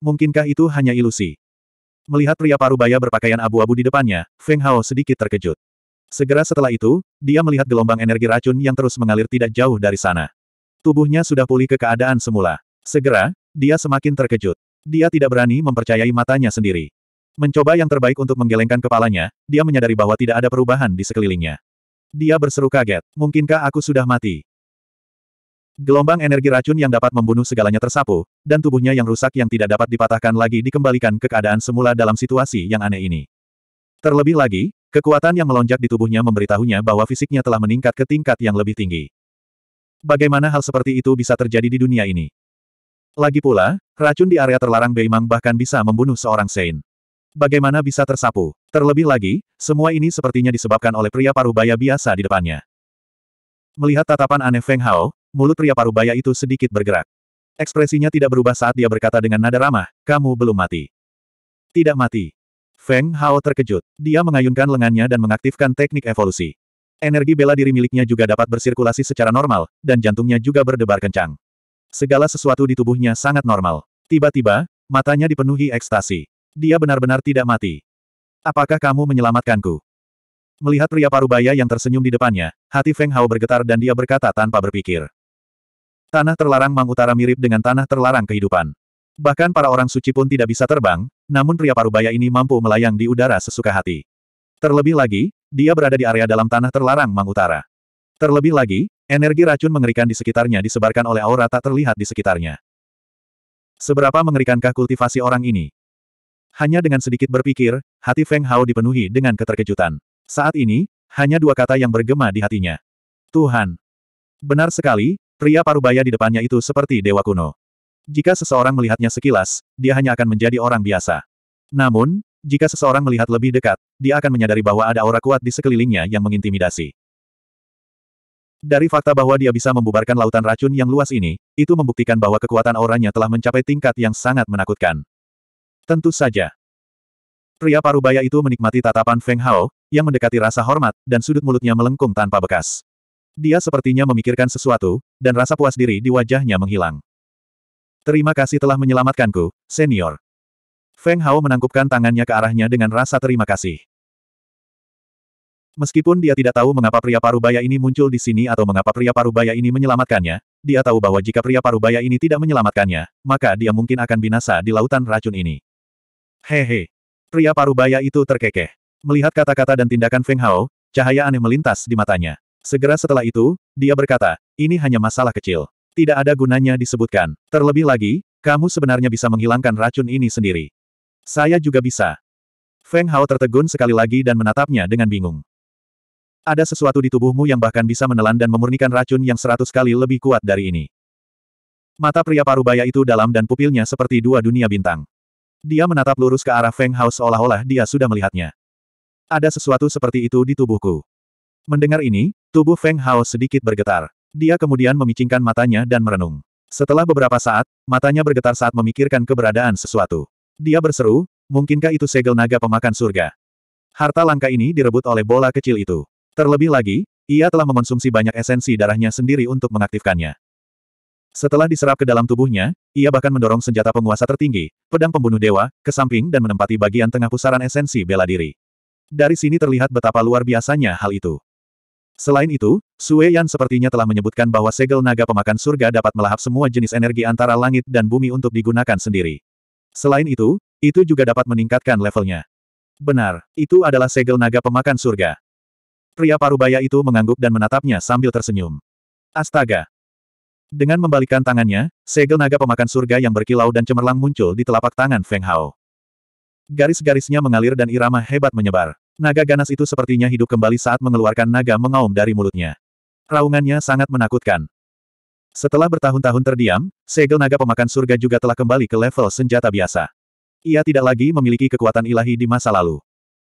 Mungkinkah itu hanya ilusi? Melihat pria parubaya berpakaian abu-abu di depannya, Feng Hao sedikit terkejut. Segera setelah itu, dia melihat gelombang energi racun yang terus mengalir tidak jauh dari sana. Tubuhnya sudah pulih ke keadaan semula. Segera, dia semakin terkejut. Dia tidak berani mempercayai matanya sendiri. Mencoba yang terbaik untuk menggelengkan kepalanya, dia menyadari bahwa tidak ada perubahan di sekelilingnya. Dia berseru kaget, mungkinkah aku sudah mati? Gelombang energi racun yang dapat membunuh segalanya tersapu, dan tubuhnya yang rusak yang tidak dapat dipatahkan lagi dikembalikan ke keadaan semula dalam situasi yang aneh ini. Terlebih lagi, kekuatan yang melonjak di tubuhnya memberitahunya bahwa fisiknya telah meningkat ke tingkat yang lebih tinggi. Bagaimana hal seperti itu bisa terjadi di dunia ini? Lagi pula, racun di area terlarang Beimang bahkan bisa membunuh seorang Sein. Bagaimana bisa tersapu? Terlebih lagi, semua ini sepertinya disebabkan oleh pria paruh baya biasa di depannya. Melihat tatapan aneh Feng Hao, mulut pria parubaya itu sedikit bergerak. Ekspresinya tidak berubah saat dia berkata dengan nada ramah, kamu belum mati. Tidak mati. Feng Hao terkejut. Dia mengayunkan lengannya dan mengaktifkan teknik evolusi. Energi bela diri miliknya juga dapat bersirkulasi secara normal, dan jantungnya juga berdebar kencang. Segala sesuatu di tubuhnya sangat normal. Tiba-tiba, matanya dipenuhi ekstasi. Dia benar-benar tidak mati. Apakah kamu menyelamatkanku? Melihat pria parubaya yang tersenyum di depannya, hati Feng Hao bergetar dan dia berkata tanpa berpikir. Tanah terlarang Mang Utara mirip dengan tanah terlarang kehidupan. Bahkan para orang suci pun tidak bisa terbang, namun pria parubaya ini mampu melayang di udara sesuka hati. Terlebih lagi, dia berada di area dalam tanah terlarang Mang Utara. Terlebih lagi, energi racun mengerikan di sekitarnya disebarkan oleh aura tak terlihat di sekitarnya. Seberapa mengerikankah kultivasi orang ini? Hanya dengan sedikit berpikir, hati Feng Hao dipenuhi dengan keterkejutan. Saat ini, hanya dua kata yang bergema di hatinya. Tuhan. Benar sekali, Pria parubaya di depannya itu seperti dewa kuno. Jika seseorang melihatnya sekilas, dia hanya akan menjadi orang biasa. Namun, jika seseorang melihat lebih dekat, dia akan menyadari bahwa ada aura kuat di sekelilingnya yang mengintimidasi. Dari fakta bahwa dia bisa membubarkan lautan racun yang luas ini, itu membuktikan bahwa kekuatan auranya telah mencapai tingkat yang sangat menakutkan. Tentu saja. Pria parubaya itu menikmati tatapan Feng Hao, yang mendekati rasa hormat, dan sudut mulutnya melengkung tanpa bekas. Dia sepertinya memikirkan sesuatu, dan rasa puas diri di wajahnya menghilang. Terima kasih telah menyelamatkanku, senior. Feng Hao menangkupkan tangannya ke arahnya dengan rasa terima kasih. Meskipun dia tidak tahu mengapa pria parubaya ini muncul di sini atau mengapa pria parubaya ini menyelamatkannya, dia tahu bahwa jika pria parubaya ini tidak menyelamatkannya, maka dia mungkin akan binasa di lautan racun ini. Hehe. Pria parubaya itu terkekeh. Melihat kata-kata dan tindakan Feng Hao, cahaya aneh melintas di matanya. Segera setelah itu, dia berkata, ini hanya masalah kecil. Tidak ada gunanya disebutkan. Terlebih lagi, kamu sebenarnya bisa menghilangkan racun ini sendiri. Saya juga bisa. Feng Hao tertegun sekali lagi dan menatapnya dengan bingung. Ada sesuatu di tubuhmu yang bahkan bisa menelan dan memurnikan racun yang seratus kali lebih kuat dari ini. Mata pria parubaya itu dalam dan pupilnya seperti dua dunia bintang. Dia menatap lurus ke arah Feng Hao seolah-olah dia sudah melihatnya. Ada sesuatu seperti itu di tubuhku. Mendengar ini, tubuh Feng Hao sedikit bergetar. Dia kemudian memicingkan matanya dan merenung. Setelah beberapa saat, matanya bergetar saat memikirkan keberadaan sesuatu. Dia berseru, mungkinkah itu segel naga pemakan surga? Harta langka ini direbut oleh bola kecil itu. Terlebih lagi, ia telah mengonsumsi banyak esensi darahnya sendiri untuk mengaktifkannya. Setelah diserap ke dalam tubuhnya, ia bahkan mendorong senjata penguasa tertinggi, pedang pembunuh dewa, ke samping dan menempati bagian tengah pusaran esensi bela diri. Dari sini terlihat betapa luar biasanya hal itu. Selain itu, Sue Yan sepertinya telah menyebutkan bahwa segel naga pemakan surga dapat melahap semua jenis energi antara langit dan bumi untuk digunakan sendiri. Selain itu, itu juga dapat meningkatkan levelnya. Benar, itu adalah segel naga pemakan surga. Pria parubaya itu mengangguk dan menatapnya sambil tersenyum. Astaga! Dengan membalikkan tangannya, segel naga pemakan surga yang berkilau dan cemerlang muncul di telapak tangan Feng Hao. Garis-garisnya mengalir dan irama hebat menyebar. Naga ganas itu sepertinya hidup kembali saat mengeluarkan naga mengaum dari mulutnya. Raungannya sangat menakutkan. Setelah bertahun-tahun terdiam, segel naga pemakan surga juga telah kembali ke level senjata biasa. Ia tidak lagi memiliki kekuatan ilahi di masa lalu.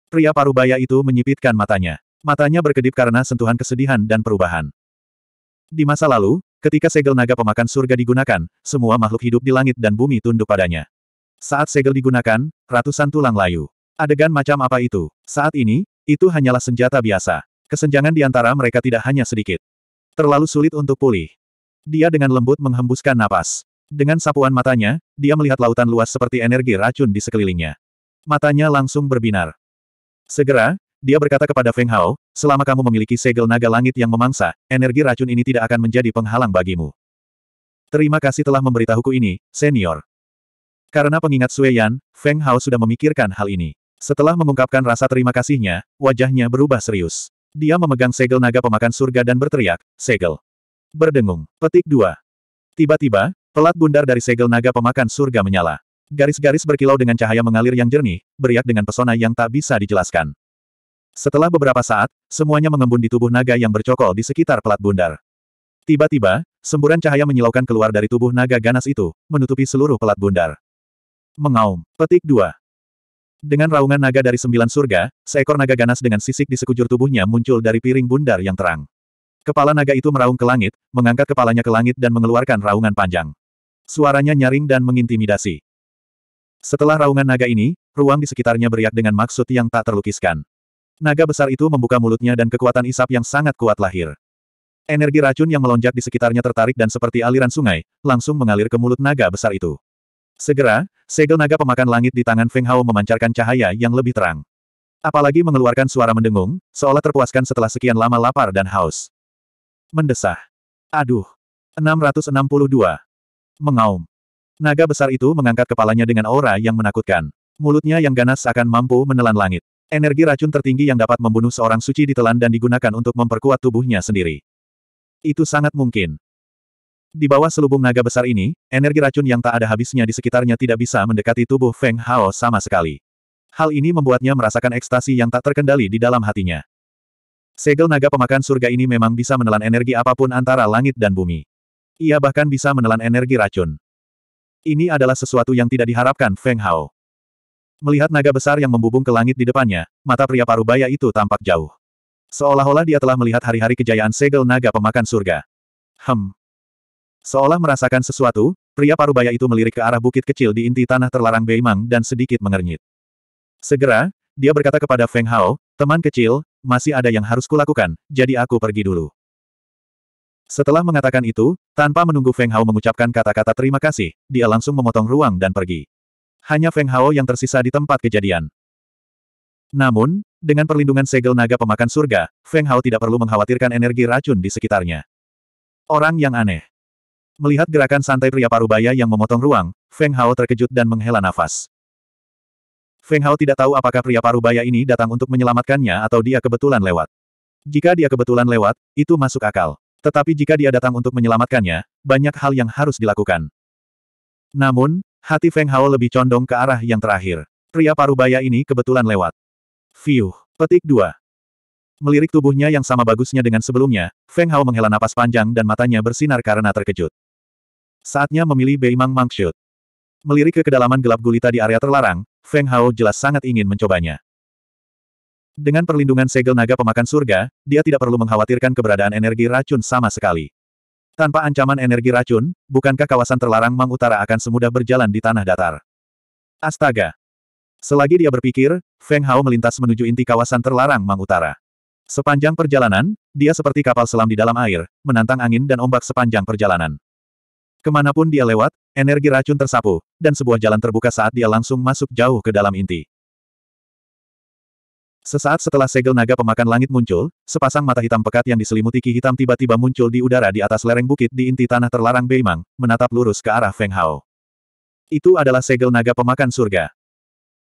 Pria parubaya itu menyipitkan matanya. Matanya berkedip karena sentuhan kesedihan dan perubahan. Di masa lalu, ketika segel naga pemakan surga digunakan, semua makhluk hidup di langit dan bumi tunduk padanya. Saat segel digunakan, ratusan tulang layu. Adegan macam apa itu? Saat ini, itu hanyalah senjata biasa. Kesenjangan di antara mereka tidak hanya sedikit. Terlalu sulit untuk pulih. Dia dengan lembut menghembuskan napas. Dengan sapuan matanya, dia melihat lautan luas seperti energi racun di sekelilingnya. Matanya langsung berbinar. Segera, dia berkata kepada Feng Hao, selama kamu memiliki segel naga langit yang memangsa, energi racun ini tidak akan menjadi penghalang bagimu. Terima kasih telah memberitahuku ini, senior. Karena pengingat Sue Yan, Feng Hao sudah memikirkan hal ini. Setelah mengungkapkan rasa terima kasihnya, wajahnya berubah serius. Dia memegang segel naga pemakan surga dan berteriak, segel. Berdengung. Petik dua. Tiba-tiba, pelat bundar dari segel naga pemakan surga menyala. Garis-garis berkilau dengan cahaya mengalir yang jernih, beriak dengan pesona yang tak bisa dijelaskan. Setelah beberapa saat, semuanya mengembun di tubuh naga yang bercokol di sekitar pelat bundar. Tiba-tiba, semburan cahaya menyilaukan keluar dari tubuh naga ganas itu, menutupi seluruh pelat bundar. Mengaum. Petik dua. Dengan raungan naga dari sembilan surga, seekor naga ganas dengan sisik di sekujur tubuhnya muncul dari piring bundar yang terang. Kepala naga itu meraung ke langit, mengangkat kepalanya ke langit dan mengeluarkan raungan panjang. Suaranya nyaring dan mengintimidasi. Setelah raungan naga ini, ruang di sekitarnya beriak dengan maksud yang tak terlukiskan. Naga besar itu membuka mulutnya dan kekuatan isap yang sangat kuat lahir. Energi racun yang melonjak di sekitarnya tertarik dan seperti aliran sungai, langsung mengalir ke mulut naga besar itu. Segera, segel naga pemakan langit di tangan Feng Hao memancarkan cahaya yang lebih terang. Apalagi mengeluarkan suara mendengung, seolah terpuaskan setelah sekian lama lapar dan haus. Mendesah. Aduh. 662. Mengaum. Naga besar itu mengangkat kepalanya dengan aura yang menakutkan. Mulutnya yang ganas akan mampu menelan langit. Energi racun tertinggi yang dapat membunuh seorang suci ditelan dan digunakan untuk memperkuat tubuhnya sendiri. Itu sangat mungkin. Di bawah selubung naga besar ini, energi racun yang tak ada habisnya di sekitarnya tidak bisa mendekati tubuh Feng Hao sama sekali. Hal ini membuatnya merasakan ekstasi yang tak terkendali di dalam hatinya. Segel naga pemakan surga ini memang bisa menelan energi apapun antara langit dan bumi. Ia bahkan bisa menelan energi racun. Ini adalah sesuatu yang tidak diharapkan Feng Hao. Melihat naga besar yang membubung ke langit di depannya, mata pria parubaya itu tampak jauh. Seolah-olah dia telah melihat hari-hari kejayaan segel naga pemakan surga. Hem, Seolah merasakan sesuatu, pria parubaya itu melirik ke arah bukit kecil di inti tanah terlarang Beimang dan sedikit mengernyit. Segera, dia berkata kepada Feng Hao, teman kecil, masih ada yang harus kulakukan, jadi aku pergi dulu. Setelah mengatakan itu, tanpa menunggu Feng Hao mengucapkan kata-kata terima kasih, dia langsung memotong ruang dan pergi. Hanya Feng Hao yang tersisa di tempat kejadian. Namun, dengan perlindungan segel naga pemakan surga, Feng Hao tidak perlu mengkhawatirkan energi racun di sekitarnya. Orang yang aneh. Melihat gerakan santai pria parubaya yang memotong ruang, Feng Hao terkejut dan menghela nafas. Feng Hao tidak tahu apakah pria parubaya ini datang untuk menyelamatkannya atau dia kebetulan lewat. Jika dia kebetulan lewat, itu masuk akal. Tetapi jika dia datang untuk menyelamatkannya, banyak hal yang harus dilakukan. Namun, hati Feng Hao lebih condong ke arah yang terakhir. Pria parubaya ini kebetulan lewat. Fiuh, petik dua. Melirik tubuhnya yang sama bagusnya dengan sebelumnya, Feng Hao menghela napas panjang dan matanya bersinar karena terkejut. Saatnya memilih Beimang Mangshut. Melirik ke kedalaman gelap gulita di area terlarang, Feng Hao jelas sangat ingin mencobanya. Dengan perlindungan segel naga pemakan surga, dia tidak perlu mengkhawatirkan keberadaan energi racun sama sekali. Tanpa ancaman energi racun, bukankah kawasan terlarang Mang Utara akan semudah berjalan di tanah datar? Astaga! Selagi dia berpikir, Feng Hao melintas menuju inti kawasan terlarang Mang Utara. Sepanjang perjalanan, dia seperti kapal selam di dalam air, menantang angin dan ombak sepanjang perjalanan. Kemanapun dia lewat, energi racun tersapu, dan sebuah jalan terbuka saat dia langsung masuk jauh ke dalam inti. Sesaat setelah segel naga pemakan langit muncul, sepasang mata hitam pekat yang diselimuti ki hitam tiba-tiba muncul di udara di atas lereng bukit di inti tanah terlarang Beimang, menatap lurus ke arah Feng Hao. Itu adalah segel naga pemakan surga.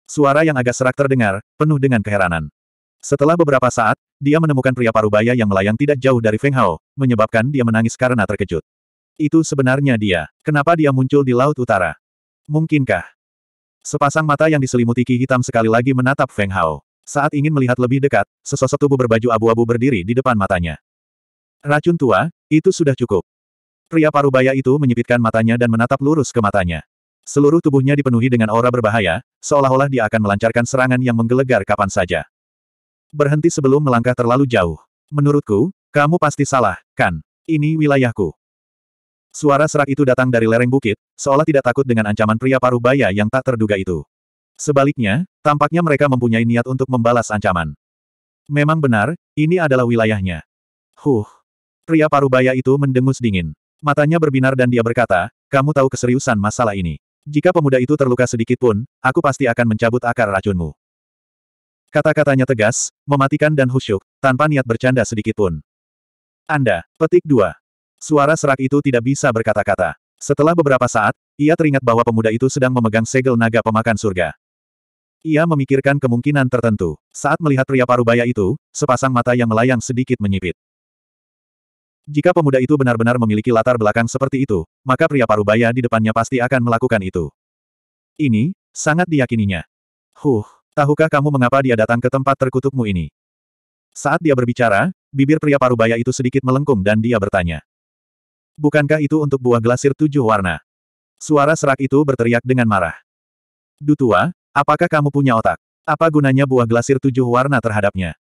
Suara yang agak serak terdengar, penuh dengan keheranan. Setelah beberapa saat, dia menemukan pria parubaya yang melayang tidak jauh dari Feng Hao, menyebabkan dia menangis karena terkejut. Itu sebenarnya dia. Kenapa dia muncul di Laut Utara? Mungkinkah? Sepasang mata yang diselimuti ki hitam sekali lagi menatap Feng Hao. Saat ingin melihat lebih dekat, sesosok tubuh berbaju abu-abu berdiri di depan matanya. Racun tua, itu sudah cukup. Pria parubaya itu menyipitkan matanya dan menatap lurus ke matanya. Seluruh tubuhnya dipenuhi dengan aura berbahaya, seolah-olah dia akan melancarkan serangan yang menggelegar kapan saja. Berhenti sebelum melangkah terlalu jauh. Menurutku, kamu pasti salah, kan? Ini wilayahku. Suara serak itu datang dari lereng bukit, seolah tidak takut dengan ancaman pria paruh baya yang tak terduga itu. Sebaliknya, tampaknya mereka mempunyai niat untuk membalas ancaman. Memang benar, ini adalah wilayahnya. Huh. Pria paruh baya itu mendengus dingin. Matanya berbinar dan dia berkata, kamu tahu keseriusan masalah ini. Jika pemuda itu terluka sedikit pun, aku pasti akan mencabut akar racunmu. Kata-katanya tegas, mematikan dan husyuk, tanpa niat bercanda sedikit pun. Anda, petik dua. Suara serak itu tidak bisa berkata-kata. Setelah beberapa saat, ia teringat bahwa pemuda itu sedang memegang segel naga pemakan surga. Ia memikirkan kemungkinan tertentu. Saat melihat pria parubaya itu, sepasang mata yang melayang sedikit menyipit. Jika pemuda itu benar-benar memiliki latar belakang seperti itu, maka pria parubaya di depannya pasti akan melakukan itu. Ini, sangat diyakininya. Huh, tahukah kamu mengapa dia datang ke tempat terkutukmu ini? Saat dia berbicara, bibir pria parubaya itu sedikit melengkung dan dia bertanya. Bukankah itu untuk buah glasir tujuh warna? Suara serak itu berteriak dengan marah. Dutua, apakah kamu punya otak? Apa gunanya buah glasir tujuh warna terhadapnya?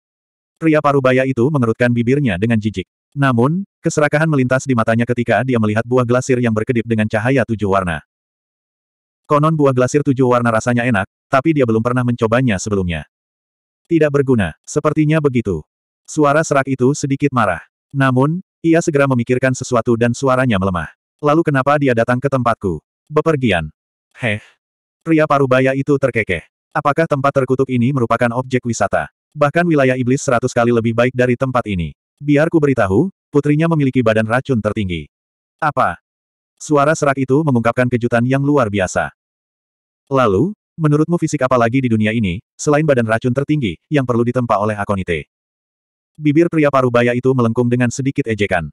Pria parubaya itu mengerutkan bibirnya dengan jijik. Namun, keserakahan melintas di matanya ketika dia melihat buah glasir yang berkedip dengan cahaya tujuh warna. Konon buah glasir tujuh warna rasanya enak, tapi dia belum pernah mencobanya sebelumnya. Tidak berguna, sepertinya begitu. Suara serak itu sedikit marah. Namun, ia segera memikirkan sesuatu dan suaranya melemah. Lalu kenapa dia datang ke tempatku? Bepergian. Heh. Pria parubaya itu terkekeh. Apakah tempat terkutuk ini merupakan objek wisata? Bahkan wilayah iblis seratus kali lebih baik dari tempat ini. Biar ku beritahu, putrinya memiliki badan racun tertinggi. Apa? Suara serak itu mengungkapkan kejutan yang luar biasa. Lalu, menurutmu fisik apa lagi di dunia ini, selain badan racun tertinggi, yang perlu ditempa oleh Akonite? Bibir pria parubaya itu melengkung dengan sedikit ejekan.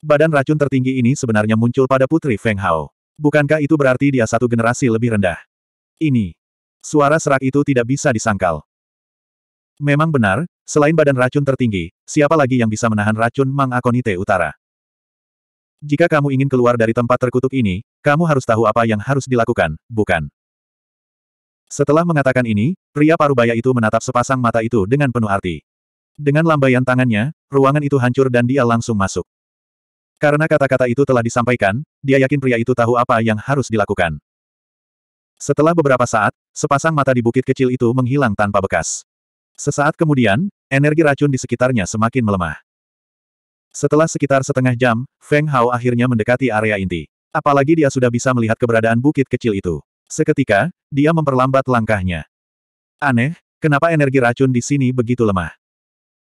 Badan racun tertinggi ini sebenarnya muncul pada putri Feng Hao. Bukankah itu berarti dia satu generasi lebih rendah? Ini. Suara serak itu tidak bisa disangkal. Memang benar, selain badan racun tertinggi, siapa lagi yang bisa menahan racun Mang Akonite Utara? Jika kamu ingin keluar dari tempat terkutuk ini, kamu harus tahu apa yang harus dilakukan, bukan? Setelah mengatakan ini, pria parubaya itu menatap sepasang mata itu dengan penuh arti. Dengan lambaian tangannya, ruangan itu hancur dan dia langsung masuk. Karena kata-kata itu telah disampaikan, dia yakin pria itu tahu apa yang harus dilakukan. Setelah beberapa saat, sepasang mata di bukit kecil itu menghilang tanpa bekas. Sesaat kemudian, energi racun di sekitarnya semakin melemah. Setelah sekitar setengah jam, Feng Hao akhirnya mendekati area inti. Apalagi dia sudah bisa melihat keberadaan bukit kecil itu. Seketika, dia memperlambat langkahnya. Aneh, kenapa energi racun di sini begitu lemah?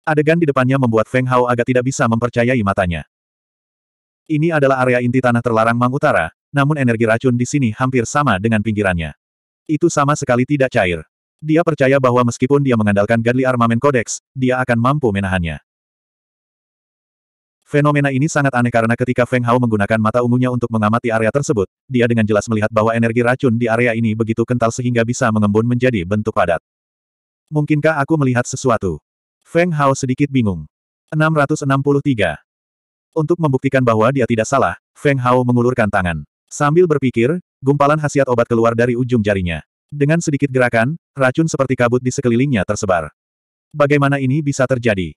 Adegan di depannya membuat Feng Hao agak tidak bisa mempercayai matanya. Ini adalah area inti tanah terlarang Mang Utara, namun energi racun di sini hampir sama dengan pinggirannya. Itu sama sekali tidak cair. Dia percaya bahwa meskipun dia mengandalkan Godly Armament Codex, dia akan mampu menahannya. Fenomena ini sangat aneh karena ketika Feng Hao menggunakan mata ungunya untuk mengamati area tersebut, dia dengan jelas melihat bahwa energi racun di area ini begitu kental sehingga bisa mengembun menjadi bentuk padat. Mungkinkah aku melihat sesuatu? Feng Hao sedikit bingung. 663. Untuk membuktikan bahwa dia tidak salah, Feng Hao mengulurkan tangan. Sambil berpikir, gumpalan khasiat obat keluar dari ujung jarinya. Dengan sedikit gerakan, racun seperti kabut di sekelilingnya tersebar. Bagaimana ini bisa terjadi?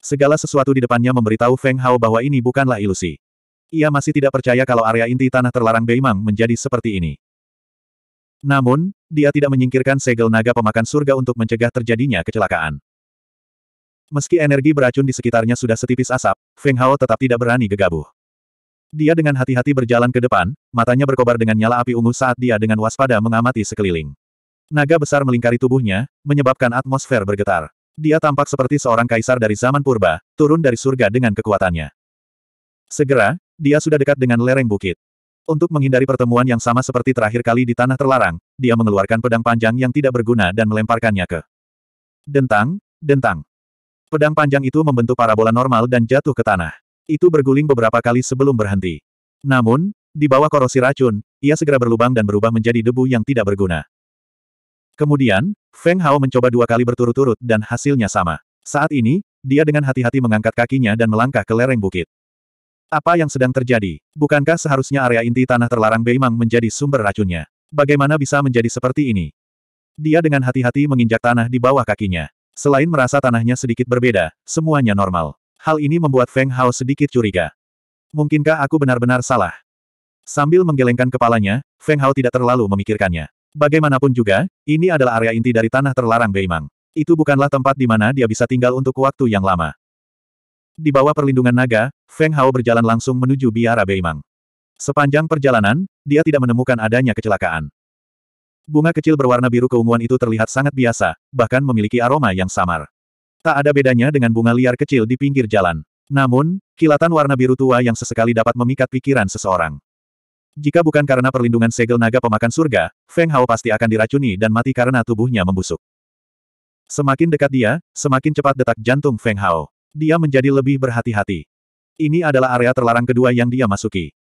Segala sesuatu di depannya memberitahu Feng Hao bahwa ini bukanlah ilusi. Ia masih tidak percaya kalau area inti tanah terlarang Beimang menjadi seperti ini. Namun, dia tidak menyingkirkan segel naga pemakan surga untuk mencegah terjadinya kecelakaan. Meski energi beracun di sekitarnya sudah setipis asap, Feng Hao tetap tidak berani gegabah. Dia dengan hati-hati berjalan ke depan, matanya berkobar dengan nyala api ungu saat dia dengan waspada mengamati sekeliling. Naga besar melingkari tubuhnya, menyebabkan atmosfer bergetar. Dia tampak seperti seorang kaisar dari zaman purba, turun dari surga dengan kekuatannya. Segera, dia sudah dekat dengan lereng bukit. Untuk menghindari pertemuan yang sama seperti terakhir kali di Tanah Terlarang, dia mengeluarkan pedang panjang yang tidak berguna dan melemparkannya ke. Dentang, dentang. Pedang panjang itu membentuk parabola normal dan jatuh ke tanah. Itu berguling beberapa kali sebelum berhenti. Namun, di bawah korosi racun, ia segera berlubang dan berubah menjadi debu yang tidak berguna. Kemudian, Feng Hao mencoba dua kali berturut-turut dan hasilnya sama. Saat ini, dia dengan hati-hati mengangkat kakinya dan melangkah ke lereng bukit. Apa yang sedang terjadi? Bukankah seharusnya area inti tanah terlarang Beimang menjadi sumber racunnya? Bagaimana bisa menjadi seperti ini? Dia dengan hati-hati menginjak tanah di bawah kakinya. Selain merasa tanahnya sedikit berbeda, semuanya normal. Hal ini membuat Feng Hao sedikit curiga. Mungkinkah aku benar-benar salah? Sambil menggelengkan kepalanya, Feng Hao tidak terlalu memikirkannya. Bagaimanapun juga, ini adalah area inti dari tanah terlarang Beimang. Itu bukanlah tempat di mana dia bisa tinggal untuk waktu yang lama. Di bawah perlindungan naga, Feng Hao berjalan langsung menuju biara Beimang. Sepanjang perjalanan, dia tidak menemukan adanya kecelakaan. Bunga kecil berwarna biru keunguan itu terlihat sangat biasa, bahkan memiliki aroma yang samar. Tak ada bedanya dengan bunga liar kecil di pinggir jalan. Namun, kilatan warna biru tua yang sesekali dapat memikat pikiran seseorang. Jika bukan karena perlindungan segel naga pemakan surga, Feng Hao pasti akan diracuni dan mati karena tubuhnya membusuk. Semakin dekat dia, semakin cepat detak jantung Feng Hao. Dia menjadi lebih berhati-hati. Ini adalah area terlarang kedua yang dia masuki.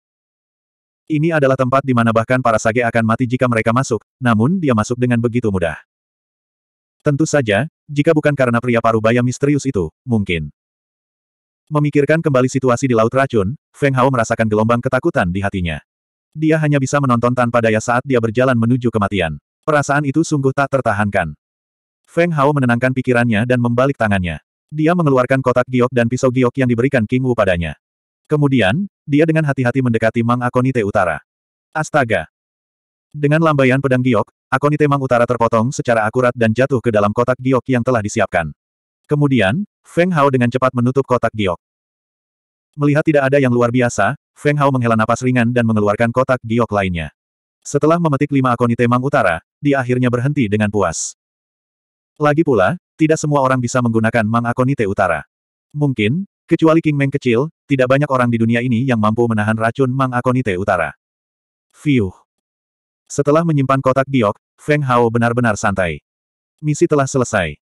Ini adalah tempat di mana bahkan para sage akan mati jika mereka masuk, namun dia masuk dengan begitu mudah. Tentu saja, jika bukan karena pria paruh baya misterius itu, mungkin. Memikirkan kembali situasi di Laut Racun, Feng Hao merasakan gelombang ketakutan di hatinya. Dia hanya bisa menonton tanpa daya saat dia berjalan menuju kematian. Perasaan itu sungguh tak tertahankan. Feng Hao menenangkan pikirannya dan membalik tangannya. Dia mengeluarkan kotak giok dan pisau giok yang diberikan King Wu padanya. Kemudian, dia dengan hati-hati mendekati Mang Akonite Utara. Astaga! Dengan lambaian pedang giok, Akonite Mang Utara terpotong secara akurat dan jatuh ke dalam kotak giok yang telah disiapkan. Kemudian, Feng Hao dengan cepat menutup kotak giok. Melihat tidak ada yang luar biasa, Feng Hao menghela napas ringan dan mengeluarkan kotak giok lainnya. Setelah memetik lima Akonite Mang Utara, dia akhirnya berhenti dengan puas. Lagi pula, tidak semua orang bisa menggunakan Mang Akonite Utara. Mungkin, Kecuali King Meng kecil, tidak banyak orang di dunia ini yang mampu menahan racun Mang Akonite Utara. Fiuh. Setelah menyimpan kotak giok, Feng Hao benar-benar santai. Misi telah selesai.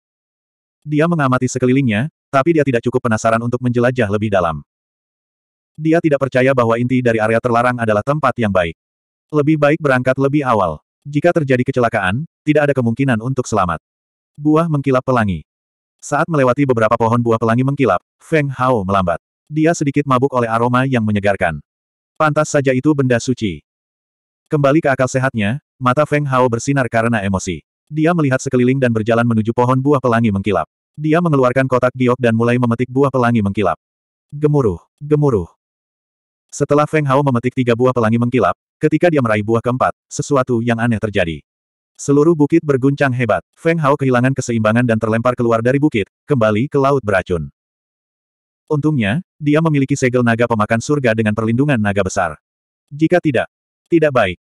Dia mengamati sekelilingnya, tapi dia tidak cukup penasaran untuk menjelajah lebih dalam. Dia tidak percaya bahwa inti dari area terlarang adalah tempat yang baik. Lebih baik berangkat lebih awal. Jika terjadi kecelakaan, tidak ada kemungkinan untuk selamat. Buah mengkilap pelangi. Saat melewati beberapa pohon buah pelangi mengkilap, Feng Hao melambat. Dia sedikit mabuk oleh aroma yang menyegarkan. Pantas saja itu benda suci. Kembali ke akal sehatnya, mata Feng Hao bersinar karena emosi. Dia melihat sekeliling dan berjalan menuju pohon buah pelangi mengkilap. Dia mengeluarkan kotak giok dan mulai memetik buah pelangi mengkilap. Gemuruh, gemuruh. Setelah Feng Hao memetik tiga buah pelangi mengkilap, ketika dia meraih buah keempat, sesuatu yang aneh terjadi. Seluruh bukit berguncang hebat. Feng Hao kehilangan keseimbangan dan terlempar keluar dari bukit, kembali ke laut beracun. Untungnya, dia memiliki segel naga pemakan surga dengan perlindungan naga besar. Jika tidak, tidak baik.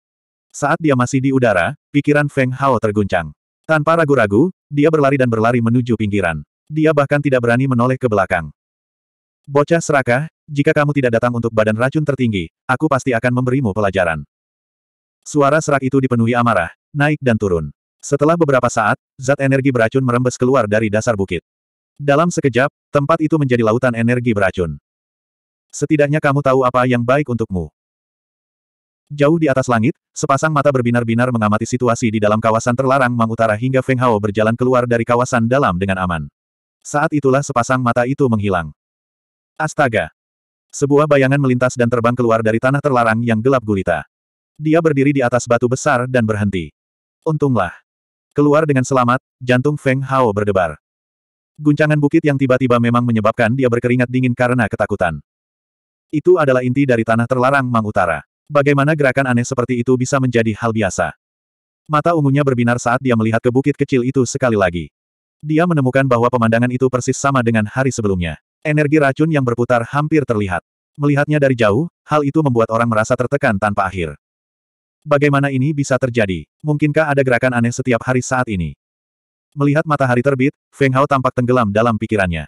Saat dia masih di udara, pikiran Feng Hao terguncang. Tanpa ragu-ragu, dia berlari dan berlari menuju pinggiran. Dia bahkan tidak berani menoleh ke belakang. Bocah serakah, jika kamu tidak datang untuk badan racun tertinggi, aku pasti akan memberimu pelajaran. Suara serak itu dipenuhi amarah, naik dan turun. Setelah beberapa saat, zat energi beracun merembes keluar dari dasar bukit. Dalam sekejap, tempat itu menjadi lautan energi beracun. Setidaknya kamu tahu apa yang baik untukmu. Jauh di atas langit, sepasang mata berbinar-binar mengamati situasi di dalam kawasan terlarang Mang Utara hingga Feng Hao berjalan keluar dari kawasan dalam dengan aman. Saat itulah sepasang mata itu menghilang. Astaga! Sebuah bayangan melintas dan terbang keluar dari tanah terlarang yang gelap gulita. Dia berdiri di atas batu besar dan berhenti. Untunglah. Keluar dengan selamat, jantung Feng Hao berdebar. Guncangan bukit yang tiba-tiba memang menyebabkan dia berkeringat dingin karena ketakutan. Itu adalah inti dari tanah terlarang Mang Utara. Bagaimana gerakan aneh seperti itu bisa menjadi hal biasa? Mata ungunya berbinar saat dia melihat ke bukit kecil itu sekali lagi. Dia menemukan bahwa pemandangan itu persis sama dengan hari sebelumnya. Energi racun yang berputar hampir terlihat. Melihatnya dari jauh, hal itu membuat orang merasa tertekan tanpa akhir. Bagaimana ini bisa terjadi? Mungkinkah ada gerakan aneh setiap hari saat ini? Melihat matahari terbit, Feng Hao tampak tenggelam dalam pikirannya.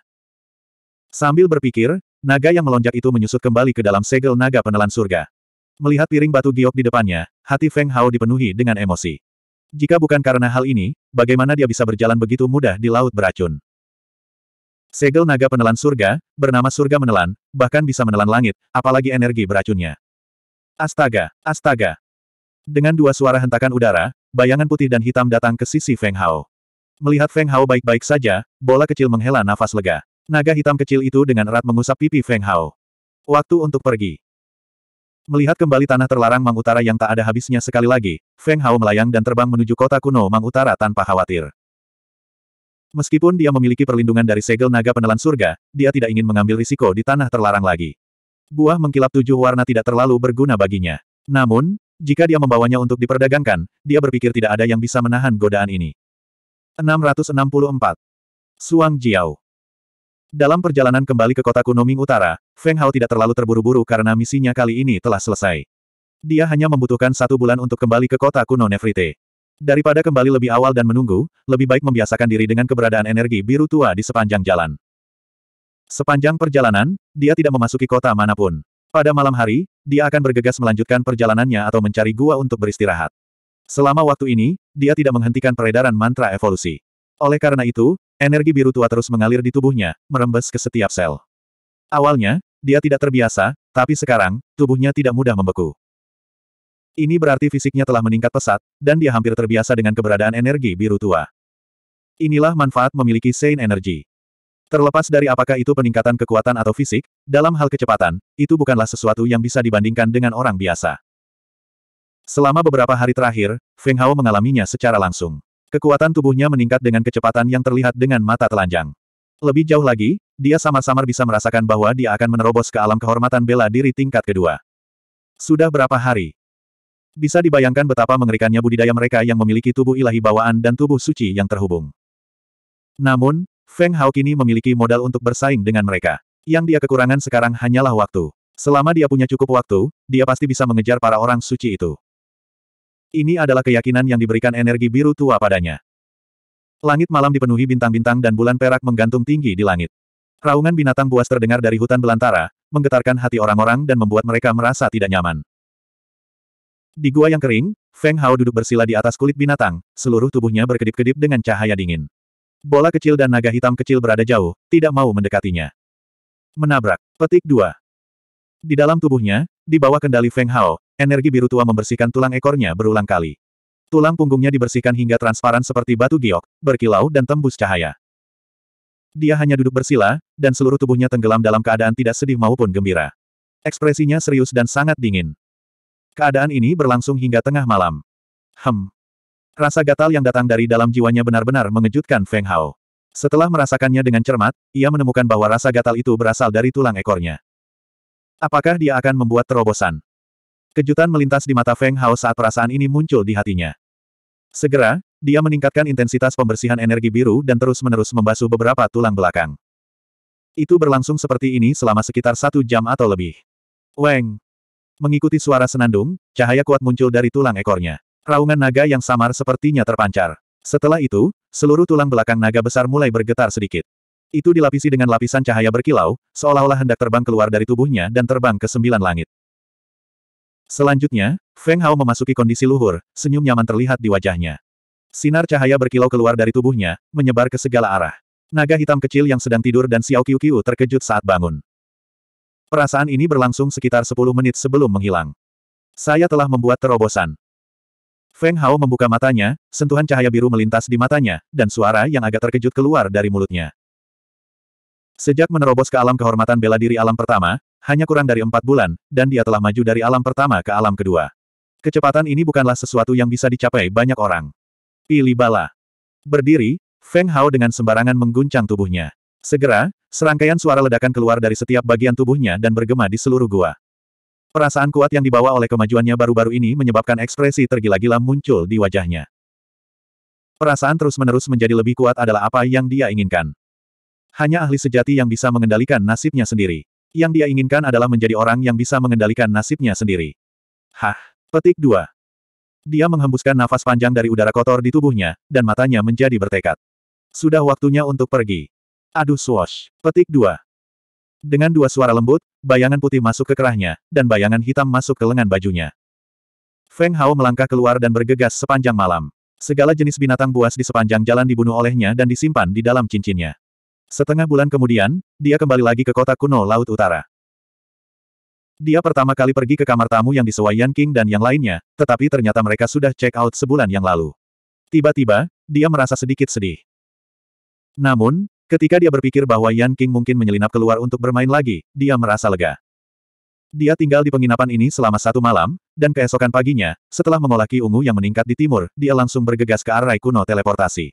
Sambil berpikir, naga yang melonjak itu menyusut kembali ke dalam segel naga penelan surga. Melihat piring batu giok di depannya, hati Feng Hao dipenuhi dengan emosi. Jika bukan karena hal ini, bagaimana dia bisa berjalan begitu mudah di laut beracun? Segel naga penelan surga, bernama surga menelan, bahkan bisa menelan langit, apalagi energi beracunnya. Astaga, astaga, dengan dua suara hentakan udara, bayangan putih dan hitam datang ke sisi Feng Hao. Melihat Feng Hao baik-baik saja, bola kecil menghela nafas lega. Naga hitam kecil itu dengan erat mengusap pipi Feng Hao. Waktu untuk pergi. Melihat kembali tanah terlarang Mang Utara yang tak ada habisnya sekali lagi, Feng Hao melayang dan terbang menuju kota kuno Mang Utara tanpa khawatir. Meskipun dia memiliki perlindungan dari segel naga penelan surga, dia tidak ingin mengambil risiko di tanah terlarang lagi. Buah mengkilap tujuh warna tidak terlalu berguna baginya. Namun, jika dia membawanya untuk diperdagangkan, dia berpikir tidak ada yang bisa menahan godaan ini. 664. Suang Jiao Dalam perjalanan kembali ke kota Kunoming Utara, Feng Hao tidak terlalu terburu-buru karena misinya kali ini telah selesai. Dia hanya membutuhkan satu bulan untuk kembali ke kota kuno Nefrite. Daripada kembali lebih awal dan menunggu, lebih baik membiasakan diri dengan keberadaan energi biru tua di sepanjang jalan. Sepanjang perjalanan, dia tidak memasuki kota manapun. Pada malam hari, dia akan bergegas melanjutkan perjalanannya atau mencari gua untuk beristirahat. Selama waktu ini, dia tidak menghentikan peredaran mantra evolusi. Oleh karena itu, energi biru tua terus mengalir di tubuhnya, merembes ke setiap sel. Awalnya, dia tidak terbiasa, tapi sekarang, tubuhnya tidak mudah membeku. Ini berarti fisiknya telah meningkat pesat, dan dia hampir terbiasa dengan keberadaan energi biru tua. Inilah manfaat memiliki sein energi. Terlepas dari apakah itu peningkatan kekuatan atau fisik, dalam hal kecepatan, itu bukanlah sesuatu yang bisa dibandingkan dengan orang biasa. Selama beberapa hari terakhir, Feng Hao mengalaminya secara langsung. Kekuatan tubuhnya meningkat dengan kecepatan yang terlihat dengan mata telanjang. Lebih jauh lagi, dia samar-samar bisa merasakan bahwa dia akan menerobos ke alam kehormatan bela diri tingkat kedua. Sudah berapa hari? Bisa dibayangkan betapa mengerikannya budidaya mereka yang memiliki tubuh ilahi bawaan dan tubuh suci yang terhubung. Namun, Feng Hao kini memiliki modal untuk bersaing dengan mereka. Yang dia kekurangan sekarang hanyalah waktu. Selama dia punya cukup waktu, dia pasti bisa mengejar para orang suci itu. Ini adalah keyakinan yang diberikan energi biru tua padanya. Langit malam dipenuhi bintang-bintang dan bulan perak menggantung tinggi di langit. Raungan binatang buas terdengar dari hutan belantara, menggetarkan hati orang-orang dan membuat mereka merasa tidak nyaman. Di gua yang kering, Feng Hao duduk bersila di atas kulit binatang, seluruh tubuhnya berkedip-kedip dengan cahaya dingin. Bola kecil dan naga hitam kecil berada jauh, tidak mau mendekatinya. Menabrak. Petik dua. Di dalam tubuhnya, di bawah kendali Feng Hao, energi biru tua membersihkan tulang ekornya berulang kali. Tulang punggungnya dibersihkan hingga transparan seperti batu giok, berkilau dan tembus cahaya. Dia hanya duduk bersila, dan seluruh tubuhnya tenggelam dalam keadaan tidak sedih maupun gembira. Ekspresinya serius dan sangat dingin. Keadaan ini berlangsung hingga tengah malam. Hem, Rasa gatal yang datang dari dalam jiwanya benar-benar mengejutkan Feng Hao. Setelah merasakannya dengan cermat, ia menemukan bahwa rasa gatal itu berasal dari tulang ekornya. Apakah dia akan membuat terobosan? Kejutan melintas di mata Feng Hao saat perasaan ini muncul di hatinya. Segera, dia meningkatkan intensitas pembersihan energi biru dan terus-menerus membasuh beberapa tulang belakang. Itu berlangsung seperti ini selama sekitar satu jam atau lebih. Weng! Mengikuti suara senandung, cahaya kuat muncul dari tulang ekornya. Raungan naga yang samar sepertinya terpancar. Setelah itu, seluruh tulang belakang naga besar mulai bergetar sedikit. Itu dilapisi dengan lapisan cahaya berkilau, seolah-olah hendak terbang keluar dari tubuhnya dan terbang ke sembilan langit. Selanjutnya, Feng Hao memasuki kondisi luhur, senyum nyaman terlihat di wajahnya. Sinar cahaya berkilau keluar dari tubuhnya, menyebar ke segala arah. Naga hitam kecil yang sedang tidur dan Xiao Qiu Qiu terkejut saat bangun. Perasaan ini berlangsung sekitar 10 menit sebelum menghilang. Saya telah membuat terobosan. Feng Hao membuka matanya, sentuhan cahaya biru melintas di matanya, dan suara yang agak terkejut keluar dari mulutnya. Sejak menerobos ke alam kehormatan bela diri alam pertama, hanya kurang dari empat bulan, dan dia telah maju dari alam pertama ke alam kedua. Kecepatan ini bukanlah sesuatu yang bisa dicapai banyak orang. Pilih bala. Berdiri, Feng Hao dengan sembarangan mengguncang tubuhnya. Segera, serangkaian suara ledakan keluar dari setiap bagian tubuhnya dan bergema di seluruh gua. Perasaan kuat yang dibawa oleh kemajuannya baru-baru ini menyebabkan ekspresi tergila-gila muncul di wajahnya. Perasaan terus-menerus menjadi lebih kuat adalah apa yang dia inginkan. Hanya ahli sejati yang bisa mengendalikan nasibnya sendiri. Yang dia inginkan adalah menjadi orang yang bisa mengendalikan nasibnya sendiri. Hah. Petik dua. Dia menghembuskan nafas panjang dari udara kotor di tubuhnya, dan matanya menjadi bertekad. Sudah waktunya untuk pergi. Aduh swash. Petik dua. Dengan dua suara lembut, bayangan putih masuk ke kerahnya, dan bayangan hitam masuk ke lengan bajunya. Feng Hao melangkah keluar dan bergegas sepanjang malam. Segala jenis binatang buas di sepanjang jalan dibunuh olehnya dan disimpan di dalam cincinnya. Setengah bulan kemudian, dia kembali lagi ke kota kuno Laut Utara. Dia pertama kali pergi ke kamar tamu yang disewa Yan King dan yang lainnya, tetapi ternyata mereka sudah check out sebulan yang lalu. Tiba-tiba, dia merasa sedikit sedih. Namun, Ketika dia berpikir bahwa Yan King mungkin menyelinap keluar untuk bermain lagi, dia merasa lega. Dia tinggal di penginapan ini selama satu malam, dan keesokan paginya, setelah mengolah ki ungu yang meningkat di timur, dia langsung bergegas ke arah kuno teleportasi.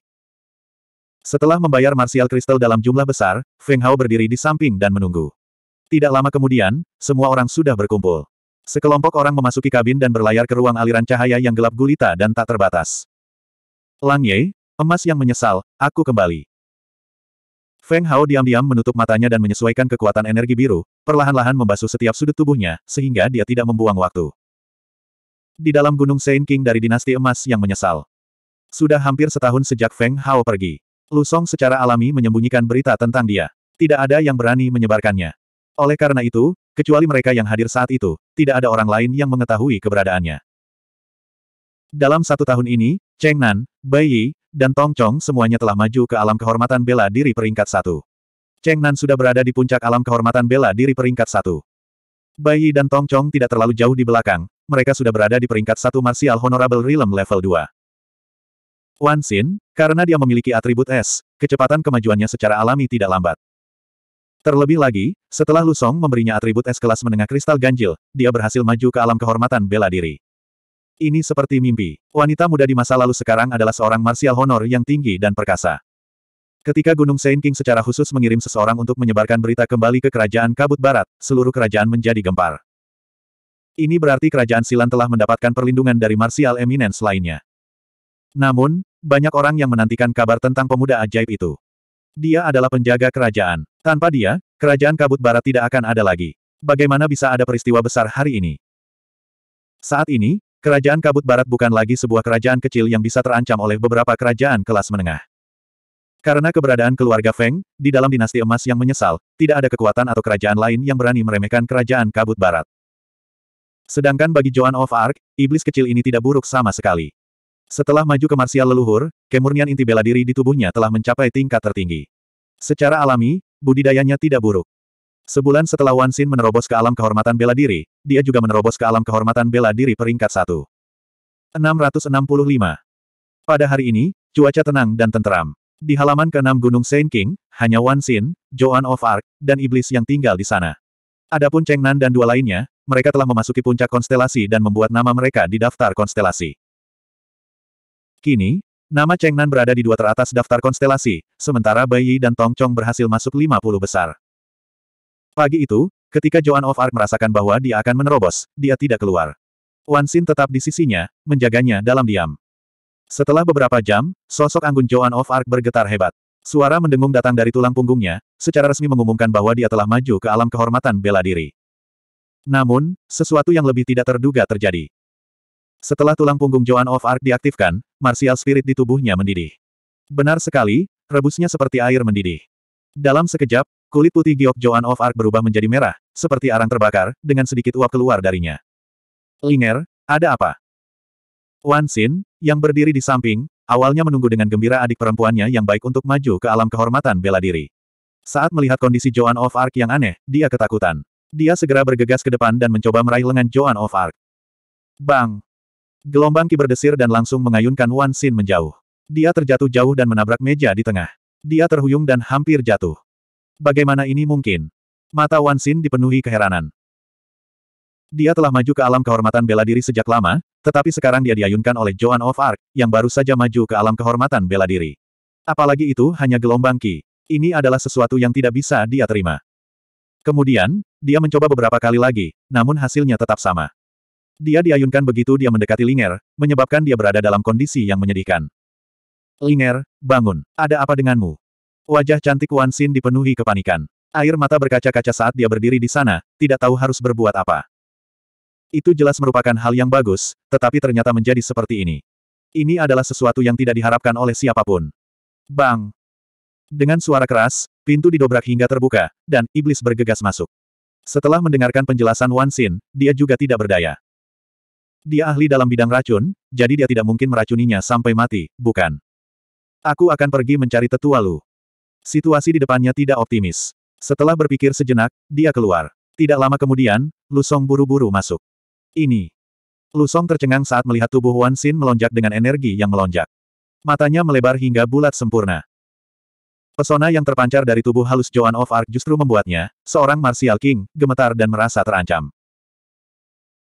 Setelah membayar Martial Crystal dalam jumlah besar, Feng Hao berdiri di samping dan menunggu. Tidak lama kemudian, semua orang sudah berkumpul. Sekelompok orang memasuki kabin dan berlayar ke ruang aliran cahaya yang gelap gulita dan tak terbatas. Lang Ye, emas yang menyesal, aku kembali. Feng Hao diam-diam menutup matanya dan menyesuaikan kekuatan energi biru, perlahan-lahan membasuh setiap sudut tubuhnya, sehingga dia tidak membuang waktu. Di dalam gunung Saint King dari dinasti emas yang menyesal. Sudah hampir setahun sejak Feng Hao pergi. Lu Song secara alami menyembunyikan berita tentang dia. Tidak ada yang berani menyebarkannya. Oleh karena itu, kecuali mereka yang hadir saat itu, tidak ada orang lain yang mengetahui keberadaannya. Dalam satu tahun ini, Cheng Nan, Bai Yi, dan Tong Chong semuanya telah maju ke alam kehormatan bela diri peringkat satu. Cheng Nan sudah berada di puncak alam kehormatan bela diri peringkat satu. Bai Yi dan Tong Chong tidak terlalu jauh di belakang, mereka sudah berada di peringkat satu Martial Honorable Realm level 2. Wan Xin, karena dia memiliki atribut es, kecepatan kemajuannya secara alami tidak lambat. Terlebih lagi, setelah Lu Song memberinya atribut es kelas menengah kristal ganjil, dia berhasil maju ke alam kehormatan bela diri. Ini seperti mimpi. Wanita muda di masa lalu sekarang adalah seorang martial honor yang tinggi dan perkasa. Ketika Gunung Saint King secara khusus mengirim seseorang untuk menyebarkan berita kembali ke kerajaan Kabut Barat, seluruh kerajaan menjadi gempar. Ini berarti kerajaan Silan telah mendapatkan perlindungan dari martial eminence lainnya. Namun, banyak orang yang menantikan kabar tentang pemuda ajaib itu. Dia adalah penjaga kerajaan. Tanpa dia, kerajaan Kabut Barat tidak akan ada lagi. Bagaimana bisa ada peristiwa besar hari ini? Saat ini, Kerajaan Kabut Barat bukan lagi sebuah kerajaan kecil yang bisa terancam oleh beberapa kerajaan kelas menengah. Karena keberadaan keluarga Feng, di dalam dinasti emas yang menyesal, tidak ada kekuatan atau kerajaan lain yang berani meremehkan kerajaan Kabut Barat. Sedangkan bagi Joan of Arc, iblis kecil ini tidak buruk sama sekali. Setelah maju ke marsial leluhur, kemurnian inti bela diri di tubuhnya telah mencapai tingkat tertinggi. Secara alami, budidayanya tidak buruk. Sebulan setelah Wan Xin menerobos ke alam kehormatan bela diri, dia juga menerobos ke alam kehormatan bela diri peringkat 1. 665. Pada hari ini, cuaca tenang dan tenteram. Di halaman ke-6 Gunung Saint King, hanya Wan Xin, Joan of Arc, dan iblis yang tinggal di sana. Adapun Cheng Nan dan dua lainnya, mereka telah memasuki puncak konstelasi dan membuat nama mereka di daftar konstelasi. Kini, nama Cheng Nan berada di dua teratas daftar konstelasi, sementara Bai Yi dan Tong Chong berhasil masuk 50 besar. Pagi itu, ketika Joan of Arc merasakan bahwa dia akan menerobos, dia tidak keluar. Wan Xin tetap di sisinya, menjaganya dalam diam. Setelah beberapa jam, sosok anggun Joan of Arc bergetar hebat. Suara mendengung datang dari tulang punggungnya, secara resmi mengumumkan bahwa dia telah maju ke alam kehormatan bela diri. Namun, sesuatu yang lebih tidak terduga terjadi. Setelah tulang punggung Joan of Arc diaktifkan, martial spirit di tubuhnya mendidih. Benar sekali, rebusnya seperti air mendidih. Dalam sekejap, Kulit putih Giok Joan of Arc berubah menjadi merah, seperti arang terbakar, dengan sedikit uap keluar darinya. Linger, ada apa? Wan Xin, yang berdiri di samping, awalnya menunggu dengan gembira adik perempuannya yang baik untuk maju ke alam kehormatan bela diri. Saat melihat kondisi Joan of Arc yang aneh, dia ketakutan. Dia segera bergegas ke depan dan mencoba meraih lengan Joan of Arc. Bang! Gelombang kiberdesir berdesir dan langsung mengayunkan Wan Xin menjauh. Dia terjatuh jauh dan menabrak meja di tengah. Dia terhuyung dan hampir jatuh. Bagaimana ini mungkin? Mata Wan Xin dipenuhi keheranan. Dia telah maju ke alam kehormatan bela diri sejak lama, tetapi sekarang dia diayunkan oleh Joan of Arc, yang baru saja maju ke alam kehormatan bela diri. Apalagi itu hanya gelombang Ki. Ini adalah sesuatu yang tidak bisa dia terima. Kemudian, dia mencoba beberapa kali lagi, namun hasilnya tetap sama. Dia diayunkan begitu dia mendekati Linger, menyebabkan dia berada dalam kondisi yang menyedihkan. Linger, bangun. Ada apa denganmu? Wajah cantik Wan Xin dipenuhi kepanikan. Air mata berkaca-kaca saat dia berdiri di sana, tidak tahu harus berbuat apa. Itu jelas merupakan hal yang bagus, tetapi ternyata menjadi seperti ini. Ini adalah sesuatu yang tidak diharapkan oleh siapapun. Bang! Dengan suara keras, pintu didobrak hingga terbuka, dan iblis bergegas masuk. Setelah mendengarkan penjelasan Wan Xin, dia juga tidak berdaya. Dia ahli dalam bidang racun, jadi dia tidak mungkin meracuninya sampai mati, bukan? Aku akan pergi mencari tetua lu. Situasi di depannya tidak optimis. Setelah berpikir sejenak, dia keluar. Tidak lama kemudian, Lusong buru-buru masuk. Ini. Lusong tercengang saat melihat tubuh Wan Xin melonjak dengan energi yang melonjak. Matanya melebar hingga bulat sempurna. Pesona yang terpancar dari tubuh halus Joan of Arc justru membuatnya, seorang Martial King, gemetar dan merasa terancam.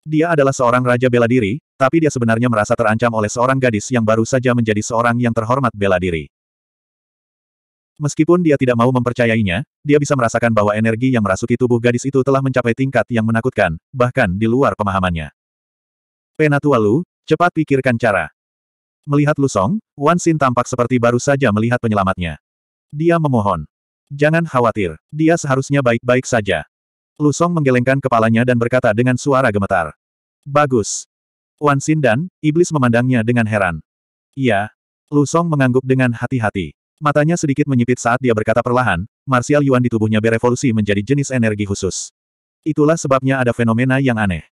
Dia adalah seorang raja bela diri, tapi dia sebenarnya merasa terancam oleh seorang gadis yang baru saja menjadi seorang yang terhormat bela diri. Meskipun dia tidak mau mempercayainya, dia bisa merasakan bahwa energi yang merasuki tubuh gadis itu telah mencapai tingkat yang menakutkan, bahkan di luar pemahamannya. Penatua Lu, cepat pikirkan cara. Melihat Lusong, Wan Xin tampak seperti baru saja melihat penyelamatnya. Dia memohon. Jangan khawatir, dia seharusnya baik-baik saja. Lusong menggelengkan kepalanya dan berkata dengan suara gemetar. Bagus. Wan Xin dan, iblis memandangnya dengan heran. Iya. Lusong mengangguk dengan hati-hati. Matanya sedikit menyipit saat dia berkata perlahan, martial yuan di tubuhnya berevolusi menjadi jenis energi khusus. Itulah sebabnya ada fenomena yang aneh.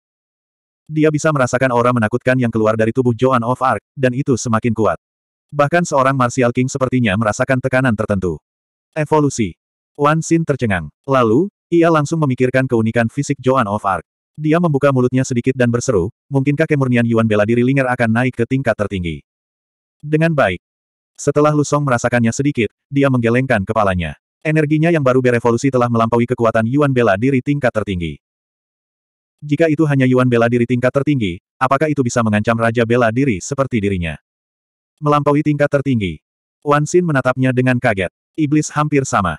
Dia bisa merasakan aura menakutkan yang keluar dari tubuh Joan of Arc, dan itu semakin kuat. Bahkan seorang Martial King sepertinya merasakan tekanan tertentu. Evolusi. Wan Xin tercengang. Lalu, ia langsung memikirkan keunikan fisik Joan of Arc. Dia membuka mulutnya sedikit dan berseru, mungkinkah kemurnian Yuan bela diri Linger akan naik ke tingkat tertinggi. Dengan baik, setelah Lusong merasakannya sedikit, dia menggelengkan kepalanya. Energinya yang baru berevolusi telah melampaui kekuatan Yuan bela diri tingkat tertinggi. Jika itu hanya Yuan bela diri tingkat tertinggi, apakah itu bisa mengancam Raja bela diri seperti dirinya? Melampaui tingkat tertinggi. Wan Xin menatapnya dengan kaget. Iblis hampir sama.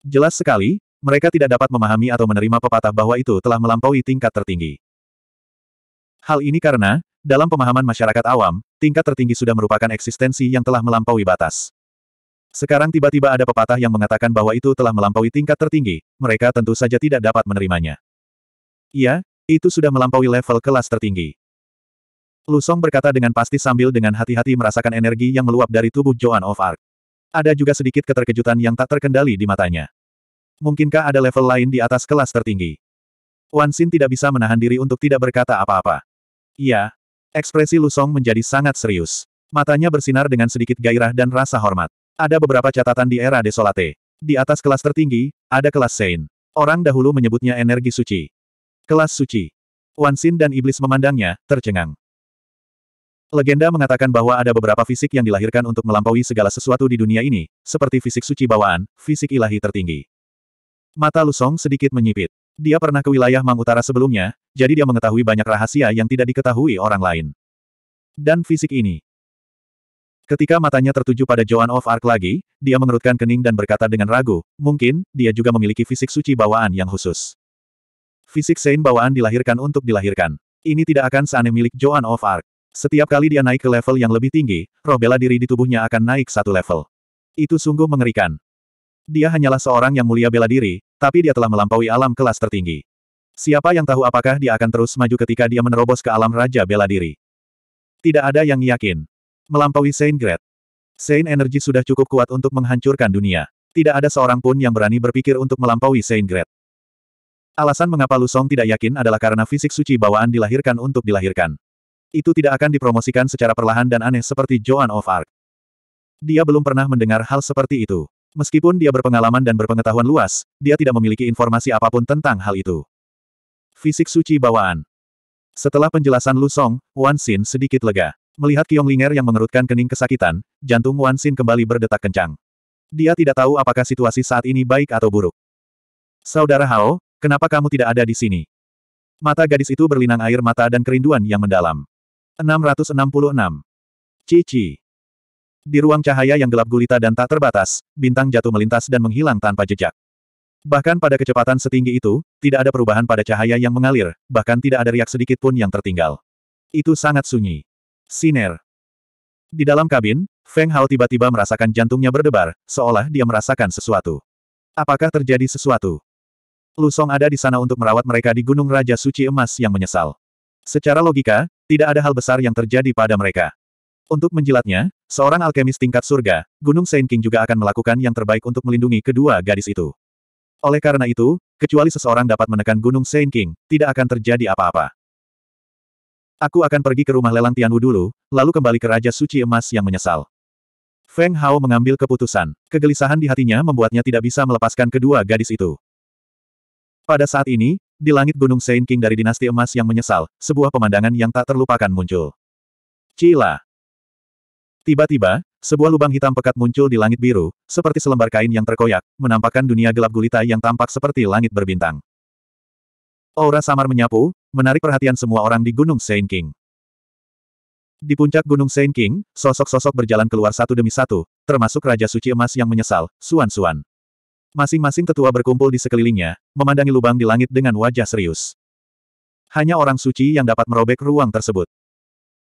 Jelas sekali, mereka tidak dapat memahami atau menerima pepatah bahwa itu telah melampaui tingkat tertinggi. Hal ini karena, dalam pemahaman masyarakat awam, tingkat tertinggi sudah merupakan eksistensi yang telah melampaui batas. Sekarang tiba-tiba ada pepatah yang mengatakan bahwa itu telah melampaui tingkat tertinggi, mereka tentu saja tidak dapat menerimanya. Iya, itu sudah melampaui level kelas tertinggi. Lusong berkata dengan pasti sambil dengan hati-hati merasakan energi yang meluap dari tubuh Joan of Arc. Ada juga sedikit keterkejutan yang tak terkendali di matanya. Mungkinkah ada level lain di atas kelas tertinggi? Wan Xin tidak bisa menahan diri untuk tidak berkata apa-apa. Iya, Ekspresi Lusong menjadi sangat serius. Matanya bersinar dengan sedikit gairah dan rasa hormat. Ada beberapa catatan di era Desolate. Di atas kelas tertinggi, ada kelas Sein. Orang dahulu menyebutnya energi suci. Kelas suci. Wan Xin dan iblis memandangnya, tercengang. Legenda mengatakan bahwa ada beberapa fisik yang dilahirkan untuk melampaui segala sesuatu di dunia ini, seperti fisik suci bawaan, fisik ilahi tertinggi. Mata Lusong sedikit menyipit. Dia pernah ke wilayah Mang Utara sebelumnya, jadi dia mengetahui banyak rahasia yang tidak diketahui orang lain. Dan fisik ini. Ketika matanya tertuju pada Joan of Arc lagi, dia mengerutkan kening dan berkata dengan ragu, mungkin, dia juga memiliki fisik suci bawaan yang khusus. Fisik Sein bawaan dilahirkan untuk dilahirkan. Ini tidak akan seaneh milik Joan of Arc. Setiap kali dia naik ke level yang lebih tinggi, roh bela diri di tubuhnya akan naik satu level. Itu sungguh mengerikan. Dia hanyalah seorang yang mulia bela diri, tapi dia telah melampaui alam kelas tertinggi. Siapa yang tahu apakah dia akan terus maju ketika dia menerobos ke alam Raja Bela Diri. Tidak ada yang yakin. Melampaui Saint Grade. Saint Energy sudah cukup kuat untuk menghancurkan dunia. Tidak ada seorang pun yang berani berpikir untuk melampaui Saint Grade. Alasan mengapa Lusong tidak yakin adalah karena fisik suci bawaan dilahirkan untuk dilahirkan. Itu tidak akan dipromosikan secara perlahan dan aneh seperti Joan of Arc. Dia belum pernah mendengar hal seperti itu. Meskipun dia berpengalaman dan berpengetahuan luas, dia tidak memiliki informasi apapun tentang hal itu. Fisik suci bawaan. Setelah penjelasan Lu Song, Wan Xin sedikit lega. Melihat Kiong Linger yang mengerutkan kening kesakitan, jantung Wan Xin kembali berdetak kencang. Dia tidak tahu apakah situasi saat ini baik atau buruk. Saudara Hao, kenapa kamu tidak ada di sini? Mata gadis itu berlinang air mata dan kerinduan yang mendalam. 666. Cici. Di ruang cahaya yang gelap gulita dan tak terbatas, bintang jatuh melintas dan menghilang tanpa jejak. Bahkan pada kecepatan setinggi itu, tidak ada perubahan pada cahaya yang mengalir, bahkan tidak ada riak sedikit pun yang tertinggal. Itu sangat sunyi. Siner. Di dalam kabin, Feng Hao tiba-tiba merasakan jantungnya berdebar, seolah dia merasakan sesuatu. Apakah terjadi sesuatu? Lu Song ada di sana untuk merawat mereka di Gunung Raja Suci Emas yang menyesal. Secara logika, tidak ada hal besar yang terjadi pada mereka. Untuk menjilatnya, seorang alkemis tingkat surga, Gunung Saint King juga akan melakukan yang terbaik untuk melindungi kedua gadis itu. Oleh karena itu, kecuali seseorang dapat menekan Gunung Saint King, tidak akan terjadi apa-apa. Aku akan pergi ke rumah lelang Tianwu dulu, lalu kembali ke Raja Suci Emas yang menyesal. Feng Hao mengambil keputusan. Kegelisahan di hatinya membuatnya tidak bisa melepaskan kedua gadis itu. Pada saat ini, di langit Gunung Saint King dari dinasti emas yang menyesal, sebuah pemandangan yang tak terlupakan muncul. Cila, Tiba-tiba, sebuah lubang hitam pekat muncul di langit biru, seperti selembar kain yang terkoyak, menampakkan dunia gelap gulita yang tampak seperti langit berbintang. Aura samar menyapu, menarik perhatian semua orang di Gunung Saint King. Di puncak Gunung Saint King, sosok-sosok berjalan keluar satu demi satu, termasuk Raja Suci Emas yang menyesal, Suan Suan. Masing-masing tetua berkumpul di sekelilingnya, memandangi lubang di langit dengan wajah serius. Hanya orang suci yang dapat merobek ruang tersebut.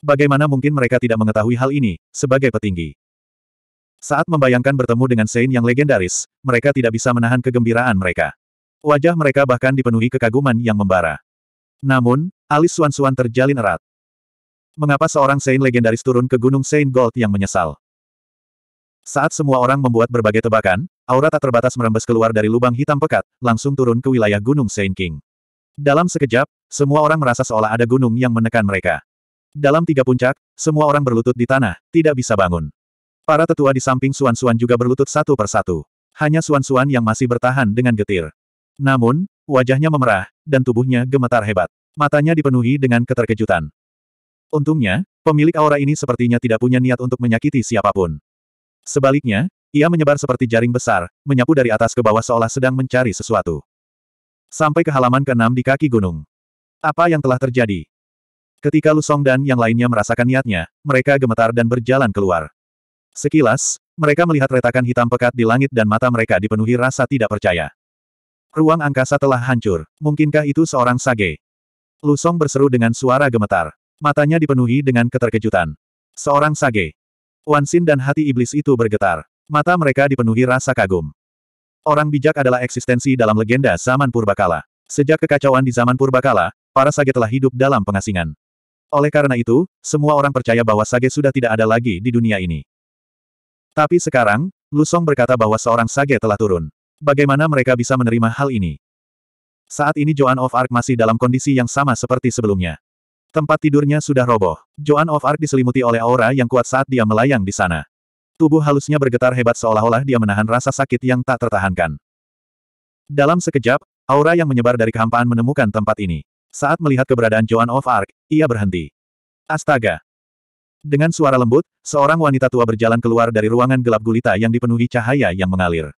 Bagaimana mungkin mereka tidak mengetahui hal ini, sebagai petinggi? Saat membayangkan bertemu dengan Sein yang legendaris, mereka tidak bisa menahan kegembiraan mereka. Wajah mereka bahkan dipenuhi kekaguman yang membara. Namun, alis Suan-Suan terjalin erat. Mengapa seorang Sein legendaris turun ke Gunung Sein Gold yang menyesal? Saat semua orang membuat berbagai tebakan, aura tak terbatas merembes keluar dari lubang hitam pekat, langsung turun ke wilayah Gunung Sein King. Dalam sekejap, semua orang merasa seolah ada gunung yang menekan mereka. Dalam tiga puncak, semua orang berlutut di tanah, tidak bisa bangun. Para tetua di samping Suan-Suan juga berlutut satu persatu. Hanya Suan-Suan yang masih bertahan dengan getir. Namun, wajahnya memerah, dan tubuhnya gemetar hebat. Matanya dipenuhi dengan keterkejutan. Untungnya, pemilik aura ini sepertinya tidak punya niat untuk menyakiti siapapun. Sebaliknya, ia menyebar seperti jaring besar, menyapu dari atas ke bawah seolah sedang mencari sesuatu. Sampai ke halaman keenam di kaki gunung. Apa yang telah terjadi? Ketika Lu Song dan yang lainnya merasakan niatnya, mereka gemetar dan berjalan keluar. Sekilas, mereka melihat retakan hitam pekat di langit dan mata mereka dipenuhi rasa tidak percaya. Ruang angkasa telah hancur. Mungkinkah itu seorang sage? Lu Song berseru dengan suara gemetar. Matanya dipenuhi dengan keterkejutan. Seorang sage. Wansin dan hati iblis itu bergetar. Mata mereka dipenuhi rasa kagum. Orang bijak adalah eksistensi dalam legenda zaman purbakala. Sejak kekacauan di zaman purbakala, para sage telah hidup dalam pengasingan. Oleh karena itu, semua orang percaya bahwa Sage sudah tidak ada lagi di dunia ini. Tapi sekarang, Lusong berkata bahwa seorang Sage telah turun. Bagaimana mereka bisa menerima hal ini? Saat ini Joan of Arc masih dalam kondisi yang sama seperti sebelumnya. Tempat tidurnya sudah roboh. Joan of Arc diselimuti oleh aura yang kuat saat dia melayang di sana. Tubuh halusnya bergetar hebat seolah-olah dia menahan rasa sakit yang tak tertahankan. Dalam sekejap, aura yang menyebar dari kehampaan menemukan tempat ini. Saat melihat keberadaan Joan of Arc, ia berhenti. Astaga! Dengan suara lembut, seorang wanita tua berjalan keluar dari ruangan gelap gulita yang dipenuhi cahaya yang mengalir.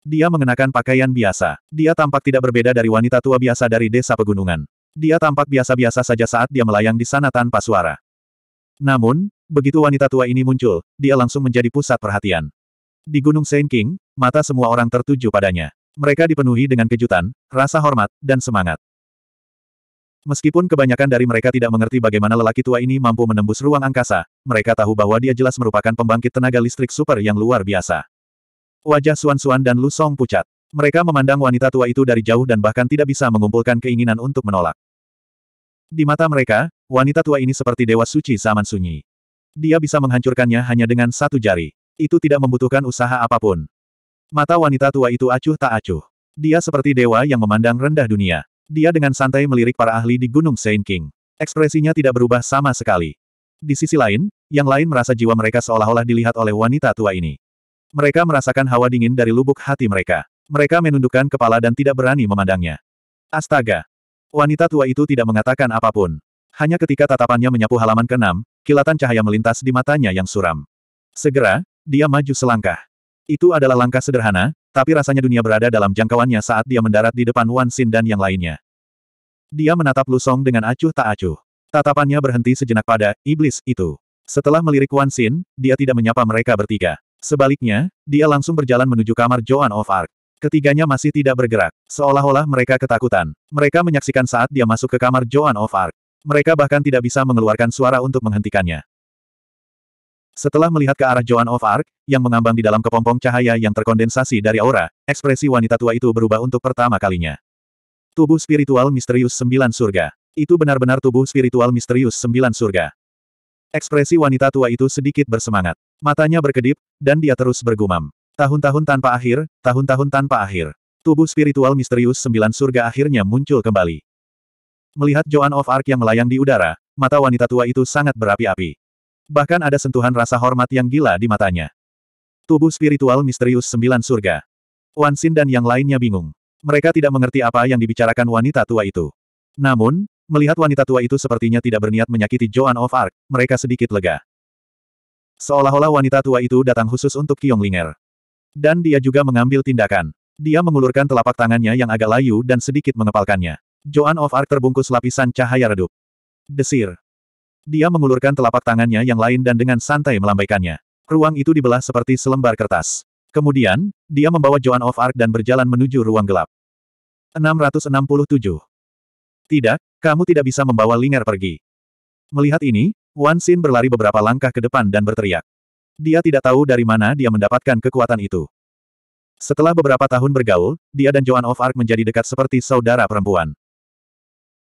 Dia mengenakan pakaian biasa. Dia tampak tidak berbeda dari wanita tua biasa dari desa pegunungan. Dia tampak biasa-biasa saja saat dia melayang di sana tanpa suara. Namun, begitu wanita tua ini muncul, dia langsung menjadi pusat perhatian. Di Gunung Saint King, mata semua orang tertuju padanya. Mereka dipenuhi dengan kejutan, rasa hormat, dan semangat. Meskipun kebanyakan dari mereka tidak mengerti bagaimana lelaki tua ini mampu menembus ruang angkasa, mereka tahu bahwa dia jelas merupakan pembangkit tenaga listrik super yang luar biasa. Wajah Suan Suan dan Lu Song pucat. Mereka memandang wanita tua itu dari jauh dan bahkan tidak bisa mengumpulkan keinginan untuk menolak. Di mata mereka, wanita tua ini seperti dewa suci zaman sunyi. Dia bisa menghancurkannya hanya dengan satu jari. Itu tidak membutuhkan usaha apapun. Mata wanita tua itu acuh tak acuh. Dia seperti dewa yang memandang rendah dunia. Dia dengan santai melirik para ahli di Gunung Saint King. Ekspresinya tidak berubah sama sekali. Di sisi lain, yang lain merasa jiwa mereka seolah-olah dilihat oleh wanita tua ini. Mereka merasakan hawa dingin dari lubuk hati mereka. Mereka menundukkan kepala dan tidak berani memandangnya. Astaga! Wanita tua itu tidak mengatakan apapun. Hanya ketika tatapannya menyapu halaman keenam, kilatan cahaya melintas di matanya yang suram. Segera, dia maju selangkah. Itu adalah langkah sederhana, tapi rasanya dunia berada dalam jangkauannya saat dia mendarat di depan Wan Xin dan yang lainnya. Dia menatap Lu Song dengan acuh tak acuh. Tatapannya berhenti sejenak pada iblis itu. Setelah melirik Wan Xin, dia tidak menyapa mereka bertiga. Sebaliknya, dia langsung berjalan menuju kamar Joan of Arc. Ketiganya masih tidak bergerak, seolah-olah mereka ketakutan. Mereka menyaksikan saat dia masuk ke kamar Joan of Arc. Mereka bahkan tidak bisa mengeluarkan suara untuk menghentikannya. Setelah melihat ke arah Joan of Arc, yang mengambang di dalam kepompong cahaya yang terkondensasi dari aura, ekspresi wanita tua itu berubah untuk pertama kalinya. Tubuh spiritual misterius sembilan surga. Itu benar-benar tubuh spiritual misterius sembilan surga. Ekspresi wanita tua itu sedikit bersemangat. Matanya berkedip, dan dia terus bergumam. Tahun-tahun tanpa akhir, tahun-tahun tanpa akhir. Tubuh spiritual misterius sembilan surga akhirnya muncul kembali. Melihat Joan of Arc yang melayang di udara, mata wanita tua itu sangat berapi-api. Bahkan ada sentuhan rasa hormat yang gila di matanya. Tubuh spiritual misterius sembilan surga. Wan Xin dan yang lainnya bingung. Mereka tidak mengerti apa yang dibicarakan wanita tua itu. Namun, melihat wanita tua itu sepertinya tidak berniat menyakiti Joan of Arc, mereka sedikit lega. Seolah-olah wanita tua itu datang khusus untuk Ling'er. Dan dia juga mengambil tindakan. Dia mengulurkan telapak tangannya yang agak layu dan sedikit mengepalkannya. Joan of Arc terbungkus lapisan cahaya redup. Desir. Dia mengulurkan telapak tangannya yang lain dan dengan santai melambaikannya. Ruang itu dibelah seperti selembar kertas. Kemudian, dia membawa Joan of Arc dan berjalan menuju ruang gelap. 667. Tidak, kamu tidak bisa membawa Linger pergi. Melihat ini, Wan Xin berlari beberapa langkah ke depan dan berteriak. Dia tidak tahu dari mana dia mendapatkan kekuatan itu. Setelah beberapa tahun bergaul, dia dan Joan of Arc menjadi dekat seperti saudara perempuan.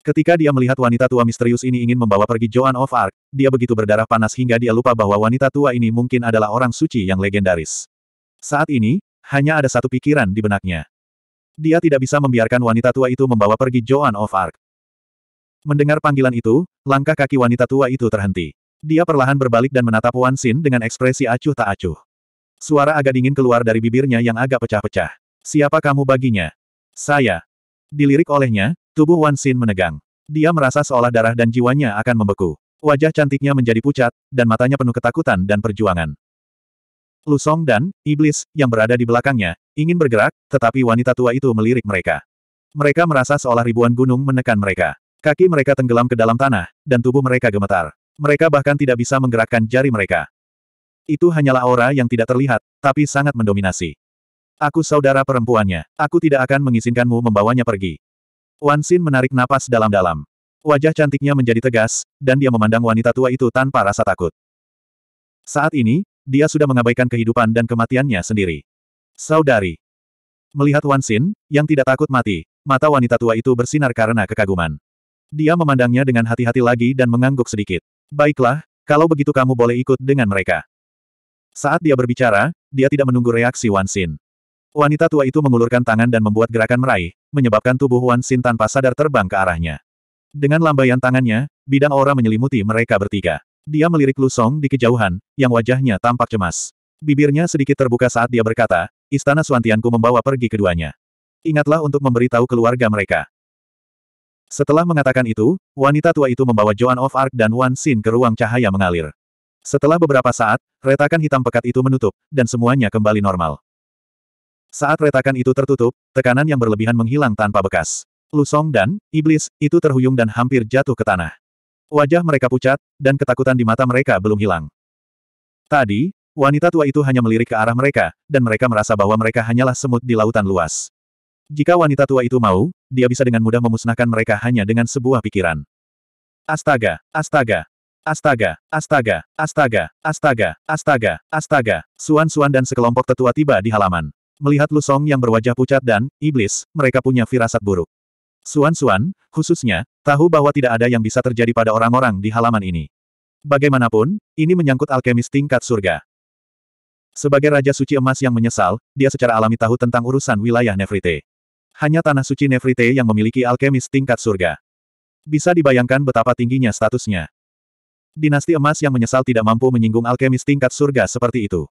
Ketika dia melihat wanita tua misterius ini ingin membawa pergi Joan of Arc, dia begitu berdarah panas hingga dia lupa bahwa wanita tua ini mungkin adalah orang suci yang legendaris. Saat ini, hanya ada satu pikiran di benaknya. Dia tidak bisa membiarkan wanita tua itu membawa pergi Joan of Arc. Mendengar panggilan itu, langkah kaki wanita tua itu terhenti. Dia perlahan berbalik dan menatap Wan Xin dengan ekspresi acuh tak acuh. Suara agak dingin keluar dari bibirnya yang agak pecah-pecah. Siapa kamu baginya? Saya. Dilirik olehnya, Tubuh Wan Xin menegang. Dia merasa seolah darah dan jiwanya akan membeku. Wajah cantiknya menjadi pucat, dan matanya penuh ketakutan dan perjuangan. Lu Song dan iblis yang berada di belakangnya ingin bergerak, tetapi wanita tua itu melirik mereka. Mereka merasa seolah ribuan gunung menekan mereka. Kaki mereka tenggelam ke dalam tanah, dan tubuh mereka gemetar. Mereka bahkan tidak bisa menggerakkan jari mereka. Itu hanyalah aura yang tidak terlihat, tapi sangat mendominasi. Aku saudara perempuannya. Aku tidak akan mengizinkanmu membawanya pergi. Wan Xin menarik napas dalam-dalam. Wajah cantiknya menjadi tegas, dan dia memandang wanita tua itu tanpa rasa takut. Saat ini, dia sudah mengabaikan kehidupan dan kematiannya sendiri. Saudari. Melihat Wan Xin, yang tidak takut mati, mata wanita tua itu bersinar karena kekaguman. Dia memandangnya dengan hati-hati lagi dan mengangguk sedikit. Baiklah, kalau begitu kamu boleh ikut dengan mereka. Saat dia berbicara, dia tidak menunggu reaksi Wan Xin. Wanita tua itu mengulurkan tangan dan membuat gerakan meraih, menyebabkan tubuh Wan Xin tanpa sadar terbang ke arahnya. Dengan lambaian tangannya, bidang aura menyelimuti mereka bertiga. Dia melirik Lu Song di kejauhan, yang wajahnya tampak cemas. Bibirnya sedikit terbuka saat dia berkata, Istana Suantianku membawa pergi keduanya. Ingatlah untuk memberitahu keluarga mereka. Setelah mengatakan itu, wanita tua itu membawa Joan of Arc dan Wan Xin ke ruang cahaya mengalir. Setelah beberapa saat, retakan hitam pekat itu menutup, dan semuanya kembali normal. Saat retakan itu tertutup, tekanan yang berlebihan menghilang tanpa bekas. Lusong dan iblis itu terhuyung dan hampir jatuh ke tanah. Wajah mereka pucat, dan ketakutan di mata mereka belum hilang. Tadi, wanita tua itu hanya melirik ke arah mereka, dan mereka merasa bahwa mereka hanyalah semut di lautan luas. Jika wanita tua itu mau, dia bisa dengan mudah memusnahkan mereka hanya dengan sebuah pikiran. Astaga, astaga, astaga, astaga, astaga, astaga, astaga, astaga, Suan Suan dan sekelompok tetua tiba di halaman. Melihat Lusong yang berwajah pucat dan, iblis, mereka punya firasat buruk. Suan-Suan, khususnya, tahu bahwa tidak ada yang bisa terjadi pada orang-orang di halaman ini. Bagaimanapun, ini menyangkut alkemis tingkat surga. Sebagai Raja Suci Emas yang menyesal, dia secara alami tahu tentang urusan wilayah Nefrite. Hanya Tanah Suci Nefrite yang memiliki alkemis tingkat surga. Bisa dibayangkan betapa tingginya statusnya. Dinasti Emas yang menyesal tidak mampu menyinggung alkemis tingkat surga seperti itu.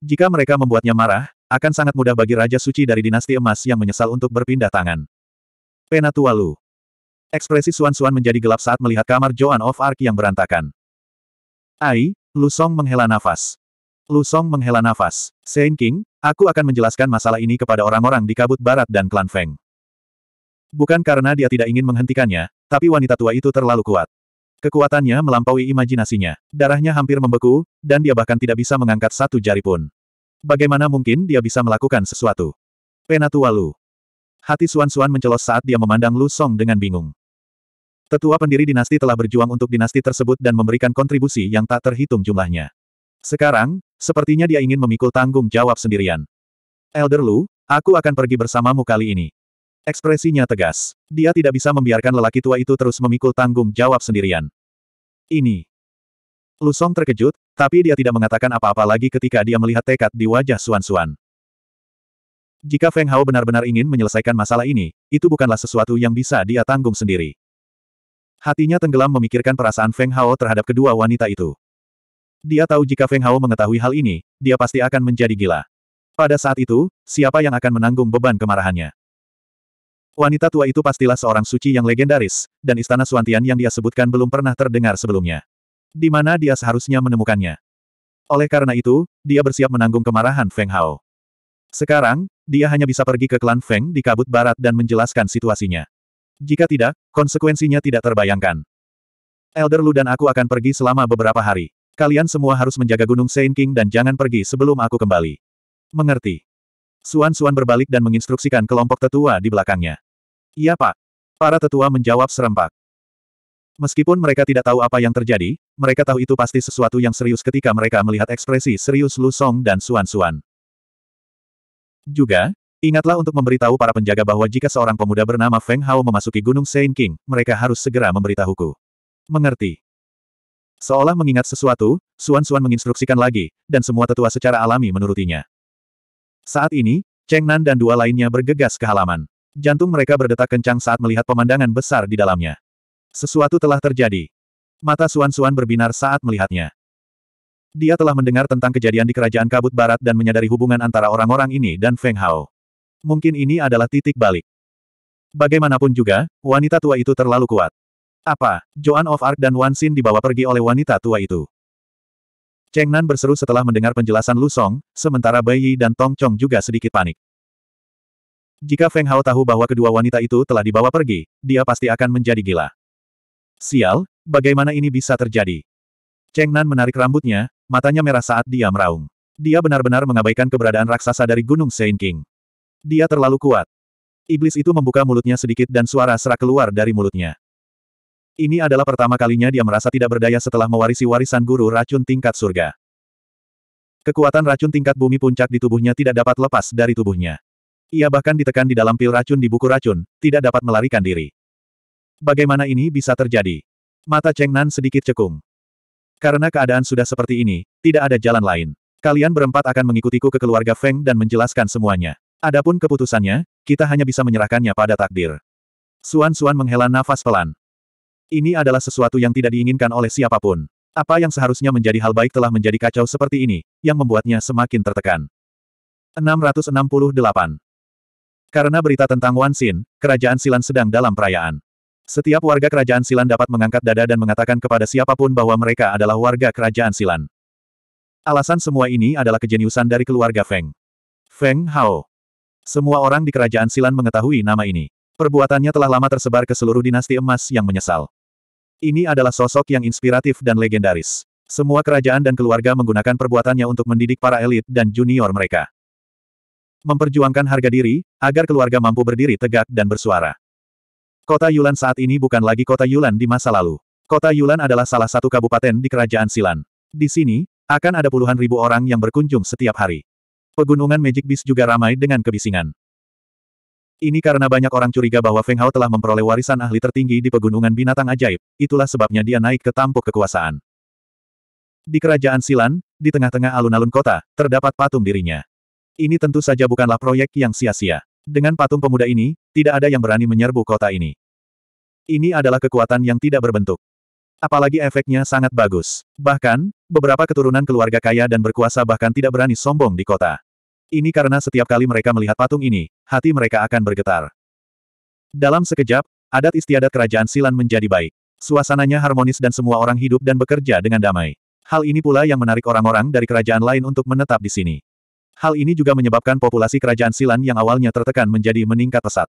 Jika mereka membuatnya marah, akan sangat mudah bagi Raja Suci dari dinasti emas yang menyesal untuk berpindah tangan. Penatua Lu. Ekspresi Suan-Suan menjadi gelap saat melihat kamar Joan of Arc yang berantakan. Ai, Lu Song menghela nafas. Lu Song menghela nafas. Saint King, aku akan menjelaskan masalah ini kepada orang-orang di Kabut Barat dan Klan Feng. Bukan karena dia tidak ingin menghentikannya, tapi wanita tua itu terlalu kuat. Kekuatannya melampaui imajinasinya. Darahnya hampir membeku, dan dia bahkan tidak bisa mengangkat satu jari pun. Bagaimana mungkin dia bisa melakukan sesuatu? Penatua Lu. Hati Suan-Suan mencelos saat dia memandang Lu Song dengan bingung. Tetua pendiri dinasti telah berjuang untuk dinasti tersebut dan memberikan kontribusi yang tak terhitung jumlahnya. Sekarang, sepertinya dia ingin memikul tanggung jawab sendirian. Elder Lu, aku akan pergi bersamamu kali ini. Ekspresinya tegas. Dia tidak bisa membiarkan lelaki tua itu terus memikul tanggung jawab sendirian. Ini, Lusong terkejut, tapi dia tidak mengatakan apa-apa lagi ketika dia melihat tekad di wajah Suan Suan. Jika Feng Hao benar-benar ingin menyelesaikan masalah ini, itu bukanlah sesuatu yang bisa dia tanggung sendiri. Hatinya tenggelam memikirkan perasaan Feng Hao terhadap kedua wanita itu. Dia tahu jika Feng Hao mengetahui hal ini, dia pasti akan menjadi gila. Pada saat itu, siapa yang akan menanggung beban kemarahannya? Wanita tua itu pastilah seorang suci yang legendaris, dan istana Suantian yang dia sebutkan belum pernah terdengar sebelumnya di mana dia seharusnya menemukannya. Oleh karena itu, dia bersiap menanggung kemarahan Feng Hao. Sekarang, dia hanya bisa pergi ke klan Feng di kabut barat dan menjelaskan situasinya. Jika tidak, konsekuensinya tidak terbayangkan. Elder Lu dan aku akan pergi selama beberapa hari. Kalian semua harus menjaga Gunung Saint King dan jangan pergi sebelum aku kembali. Mengerti. Suan-Suan berbalik dan menginstruksikan kelompok tetua di belakangnya. Iya pak. Para tetua menjawab serempak. Meskipun mereka tidak tahu apa yang terjadi, mereka tahu itu pasti sesuatu yang serius ketika mereka melihat ekspresi serius Lu Song dan Suan Suan. Juga, ingatlah untuk memberitahu para penjaga bahwa jika seorang pemuda bernama Feng Hao memasuki Gunung Saint King, mereka harus segera memberitahuku. Mengerti. Seolah mengingat sesuatu, Suan Suan menginstruksikan lagi, dan semua tetua secara alami menurutinya. Saat ini, Cheng Nan dan dua lainnya bergegas ke halaman. Jantung mereka berdetak kencang saat melihat pemandangan besar di dalamnya. Sesuatu telah terjadi. Mata Suan-Suan berbinar saat melihatnya. Dia telah mendengar tentang kejadian di Kerajaan Kabut Barat dan menyadari hubungan antara orang-orang ini dan Feng Hao. Mungkin ini adalah titik balik. Bagaimanapun juga, wanita tua itu terlalu kuat. Apa, Joan of Arc dan Wan Xin dibawa pergi oleh wanita tua itu? Cheng Nan berseru setelah mendengar penjelasan Lu Song, sementara Bai Yi dan Tong Chong juga sedikit panik. Jika Feng Hao tahu bahwa kedua wanita itu telah dibawa pergi, dia pasti akan menjadi gila. Sial, bagaimana ini bisa terjadi? Cheng Nan menarik rambutnya, matanya merah saat dia meraung. Dia benar-benar mengabaikan keberadaan raksasa dari Gunung Saint King. Dia terlalu kuat. Iblis itu membuka mulutnya sedikit dan suara serak keluar dari mulutnya. Ini adalah pertama kalinya dia merasa tidak berdaya setelah mewarisi warisan guru racun tingkat surga. Kekuatan racun tingkat bumi puncak di tubuhnya tidak dapat lepas dari tubuhnya. Ia bahkan ditekan di dalam pil racun di buku racun, tidak dapat melarikan diri. Bagaimana ini bisa terjadi? Mata Cheng Nan sedikit cekung. Karena keadaan sudah seperti ini, tidak ada jalan lain. Kalian berempat akan mengikutiku ke keluarga Feng dan menjelaskan semuanya. Adapun keputusannya, kita hanya bisa menyerahkannya pada takdir. Suan-Suan menghela nafas pelan. Ini adalah sesuatu yang tidak diinginkan oleh siapapun. Apa yang seharusnya menjadi hal baik telah menjadi kacau seperti ini, yang membuatnya semakin tertekan. 668. Karena berita tentang Wan Xin, kerajaan Silan sedang dalam perayaan. Setiap warga kerajaan Silan dapat mengangkat dada dan mengatakan kepada siapapun bahwa mereka adalah warga kerajaan Silan. Alasan semua ini adalah kejeniusan dari keluarga Feng. Feng Hao. Semua orang di kerajaan Silan mengetahui nama ini. Perbuatannya telah lama tersebar ke seluruh dinasti emas yang menyesal. Ini adalah sosok yang inspiratif dan legendaris. Semua kerajaan dan keluarga menggunakan perbuatannya untuk mendidik para elit dan junior mereka. Memperjuangkan harga diri, agar keluarga mampu berdiri tegak dan bersuara. Kota Yulan saat ini bukan lagi kota Yulan di masa lalu. Kota Yulan adalah salah satu kabupaten di Kerajaan Silan. Di sini, akan ada puluhan ribu orang yang berkunjung setiap hari. Pegunungan Magic Beast juga ramai dengan kebisingan. Ini karena banyak orang curiga bahwa Feng Hao telah memperoleh warisan ahli tertinggi di pegunungan binatang ajaib, itulah sebabnya dia naik ke tampuk kekuasaan. Di Kerajaan Silan, di tengah-tengah alun-alun kota, terdapat patung dirinya. Ini tentu saja bukanlah proyek yang sia-sia. Dengan patung pemuda ini, tidak ada yang berani menyerbu kota ini. Ini adalah kekuatan yang tidak berbentuk. Apalagi efeknya sangat bagus. Bahkan, beberapa keturunan keluarga kaya dan berkuasa bahkan tidak berani sombong di kota. Ini karena setiap kali mereka melihat patung ini, hati mereka akan bergetar. Dalam sekejap, adat istiadat kerajaan Silan menjadi baik. Suasananya harmonis dan semua orang hidup dan bekerja dengan damai. Hal ini pula yang menarik orang-orang dari kerajaan lain untuk menetap di sini. Hal ini juga menyebabkan populasi kerajaan Silan yang awalnya tertekan menjadi meningkat pesat.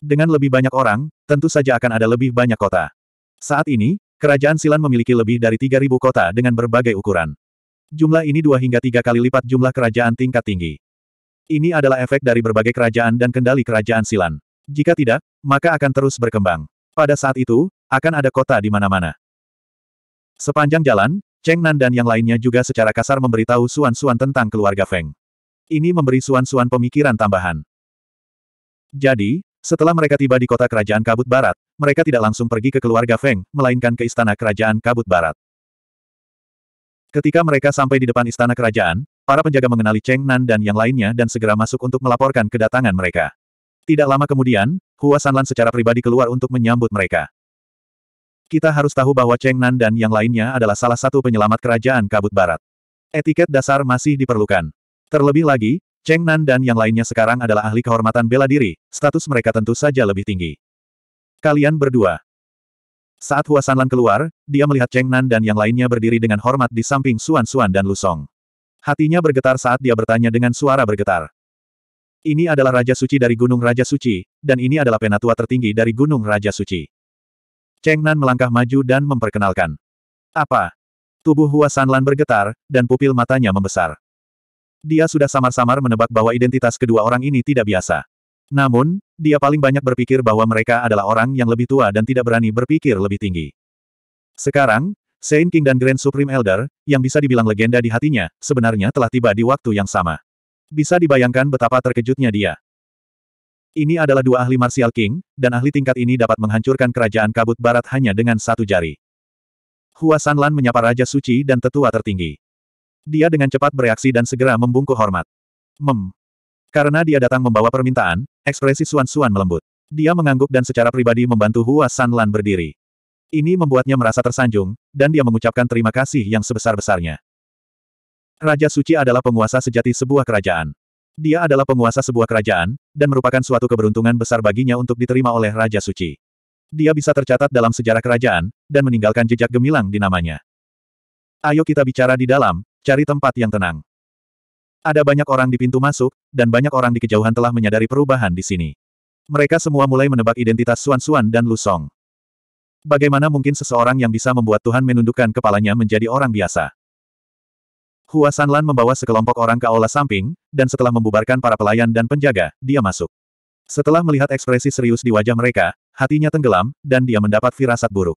Dengan lebih banyak orang, tentu saja akan ada lebih banyak kota. Saat ini, kerajaan Silan memiliki lebih dari 3.000 kota dengan berbagai ukuran. Jumlah ini dua hingga tiga kali lipat jumlah kerajaan tingkat tinggi. Ini adalah efek dari berbagai kerajaan dan kendali kerajaan Silan. Jika tidak, maka akan terus berkembang. Pada saat itu, akan ada kota di mana-mana. Sepanjang jalan, Cheng Nan dan yang lainnya juga secara kasar memberitahu Suan Suan tentang keluarga Feng. Ini memberi Suan Suan pemikiran tambahan. Jadi, setelah mereka tiba di kota kerajaan Kabut Barat, mereka tidak langsung pergi ke keluarga Feng, melainkan ke istana kerajaan Kabut Barat. Ketika mereka sampai di depan istana kerajaan, para penjaga mengenali Cheng Nan dan yang lainnya dan segera masuk untuk melaporkan kedatangan mereka. Tidak lama kemudian, Hua Sanlan secara pribadi keluar untuk menyambut mereka. Kita harus tahu bahwa Cheng Nan dan yang lainnya adalah salah satu penyelamat kerajaan Kabut Barat. Etiket dasar masih diperlukan. Terlebih lagi, Cheng Nan dan yang lainnya sekarang adalah ahli kehormatan bela diri, status mereka tentu saja lebih tinggi. Kalian berdua. Saat Hua Sanlan keluar, dia melihat Cheng Nan dan yang lainnya berdiri dengan hormat di samping Suan Suan dan Lusong. Hatinya bergetar saat dia bertanya dengan suara bergetar. Ini adalah Raja Suci dari Gunung Raja Suci, dan ini adalah penatua tertinggi dari Gunung Raja Suci. Cheng Nan melangkah maju dan memperkenalkan. Apa? Tubuh Hua Sanlan bergetar, dan pupil matanya membesar. Dia sudah samar-samar menebak bahwa identitas kedua orang ini tidak biasa. Namun, dia paling banyak berpikir bahwa mereka adalah orang yang lebih tua dan tidak berani berpikir lebih tinggi. Sekarang, Saint King dan Grand Supreme Elder, yang bisa dibilang legenda di hatinya, sebenarnya telah tiba di waktu yang sama. Bisa dibayangkan betapa terkejutnya dia. Ini adalah dua ahli martial king, dan ahli tingkat ini dapat menghancurkan kerajaan kabut barat hanya dengan satu jari. Hua Sanlan menyapa Raja Suci dan tetua tertinggi. Dia dengan cepat bereaksi dan segera membungkuk hormat. Mem. Karena dia datang membawa permintaan, ekspresi Suan-Suan melembut. Dia mengangguk dan secara pribadi membantu Hua Sanlan berdiri. Ini membuatnya merasa tersanjung, dan dia mengucapkan terima kasih yang sebesar-besarnya. Raja Suci adalah penguasa sejati sebuah kerajaan. Dia adalah penguasa sebuah kerajaan, dan merupakan suatu keberuntungan besar baginya untuk diterima oleh Raja Suci. Dia bisa tercatat dalam sejarah kerajaan, dan meninggalkan jejak gemilang di namanya. Ayo kita bicara di dalam, Cari tempat yang tenang. Ada banyak orang di pintu masuk, dan banyak orang di kejauhan telah menyadari perubahan di sini. Mereka semua mulai menebak identitas Suan Suan dan Lu Song. Bagaimana mungkin seseorang yang bisa membuat Tuhan menundukkan kepalanya menjadi orang biasa? Hua Sanlan membawa sekelompok orang ke aula samping, dan setelah membubarkan para pelayan dan penjaga, dia masuk. Setelah melihat ekspresi serius di wajah mereka, hatinya tenggelam, dan dia mendapat firasat buruk.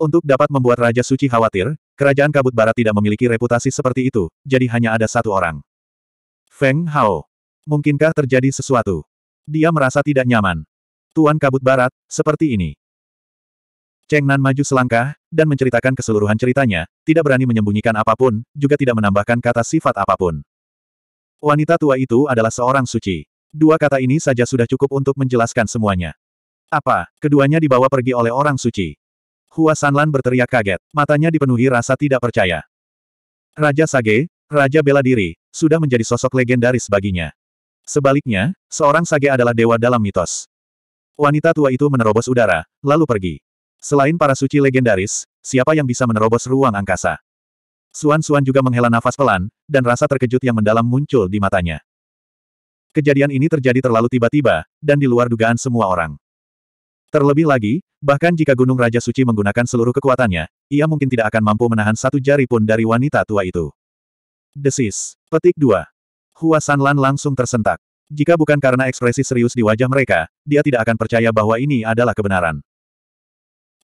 Untuk dapat membuat Raja Suci khawatir, Kerajaan Kabut Barat tidak memiliki reputasi seperti itu, jadi hanya ada satu orang. Feng Hao. Mungkinkah terjadi sesuatu? Dia merasa tidak nyaman. Tuan Kabut Barat, seperti ini. Cheng Nan maju selangkah, dan menceritakan keseluruhan ceritanya, tidak berani menyembunyikan apapun, juga tidak menambahkan kata sifat apapun. Wanita tua itu adalah seorang suci. Dua kata ini saja sudah cukup untuk menjelaskan semuanya. Apa, keduanya dibawa pergi oleh orang suci. Hua Sanlan berteriak kaget, matanya dipenuhi rasa tidak percaya. Raja Sage, Raja bela diri, sudah menjadi sosok legendaris baginya. Sebaliknya, seorang Sage adalah dewa dalam mitos. Wanita tua itu menerobos udara, lalu pergi. Selain para suci legendaris, siapa yang bisa menerobos ruang angkasa? Suan-Suan juga menghela nafas pelan, dan rasa terkejut yang mendalam muncul di matanya. Kejadian ini terjadi terlalu tiba-tiba, dan di luar dugaan semua orang. Terlebih lagi, bahkan jika Gunung Raja Suci menggunakan seluruh kekuatannya, ia mungkin tidak akan mampu menahan satu jari pun dari wanita tua itu. Desis. Petik 2. Hua Sanlan langsung tersentak. Jika bukan karena ekspresi serius di wajah mereka, dia tidak akan percaya bahwa ini adalah kebenaran.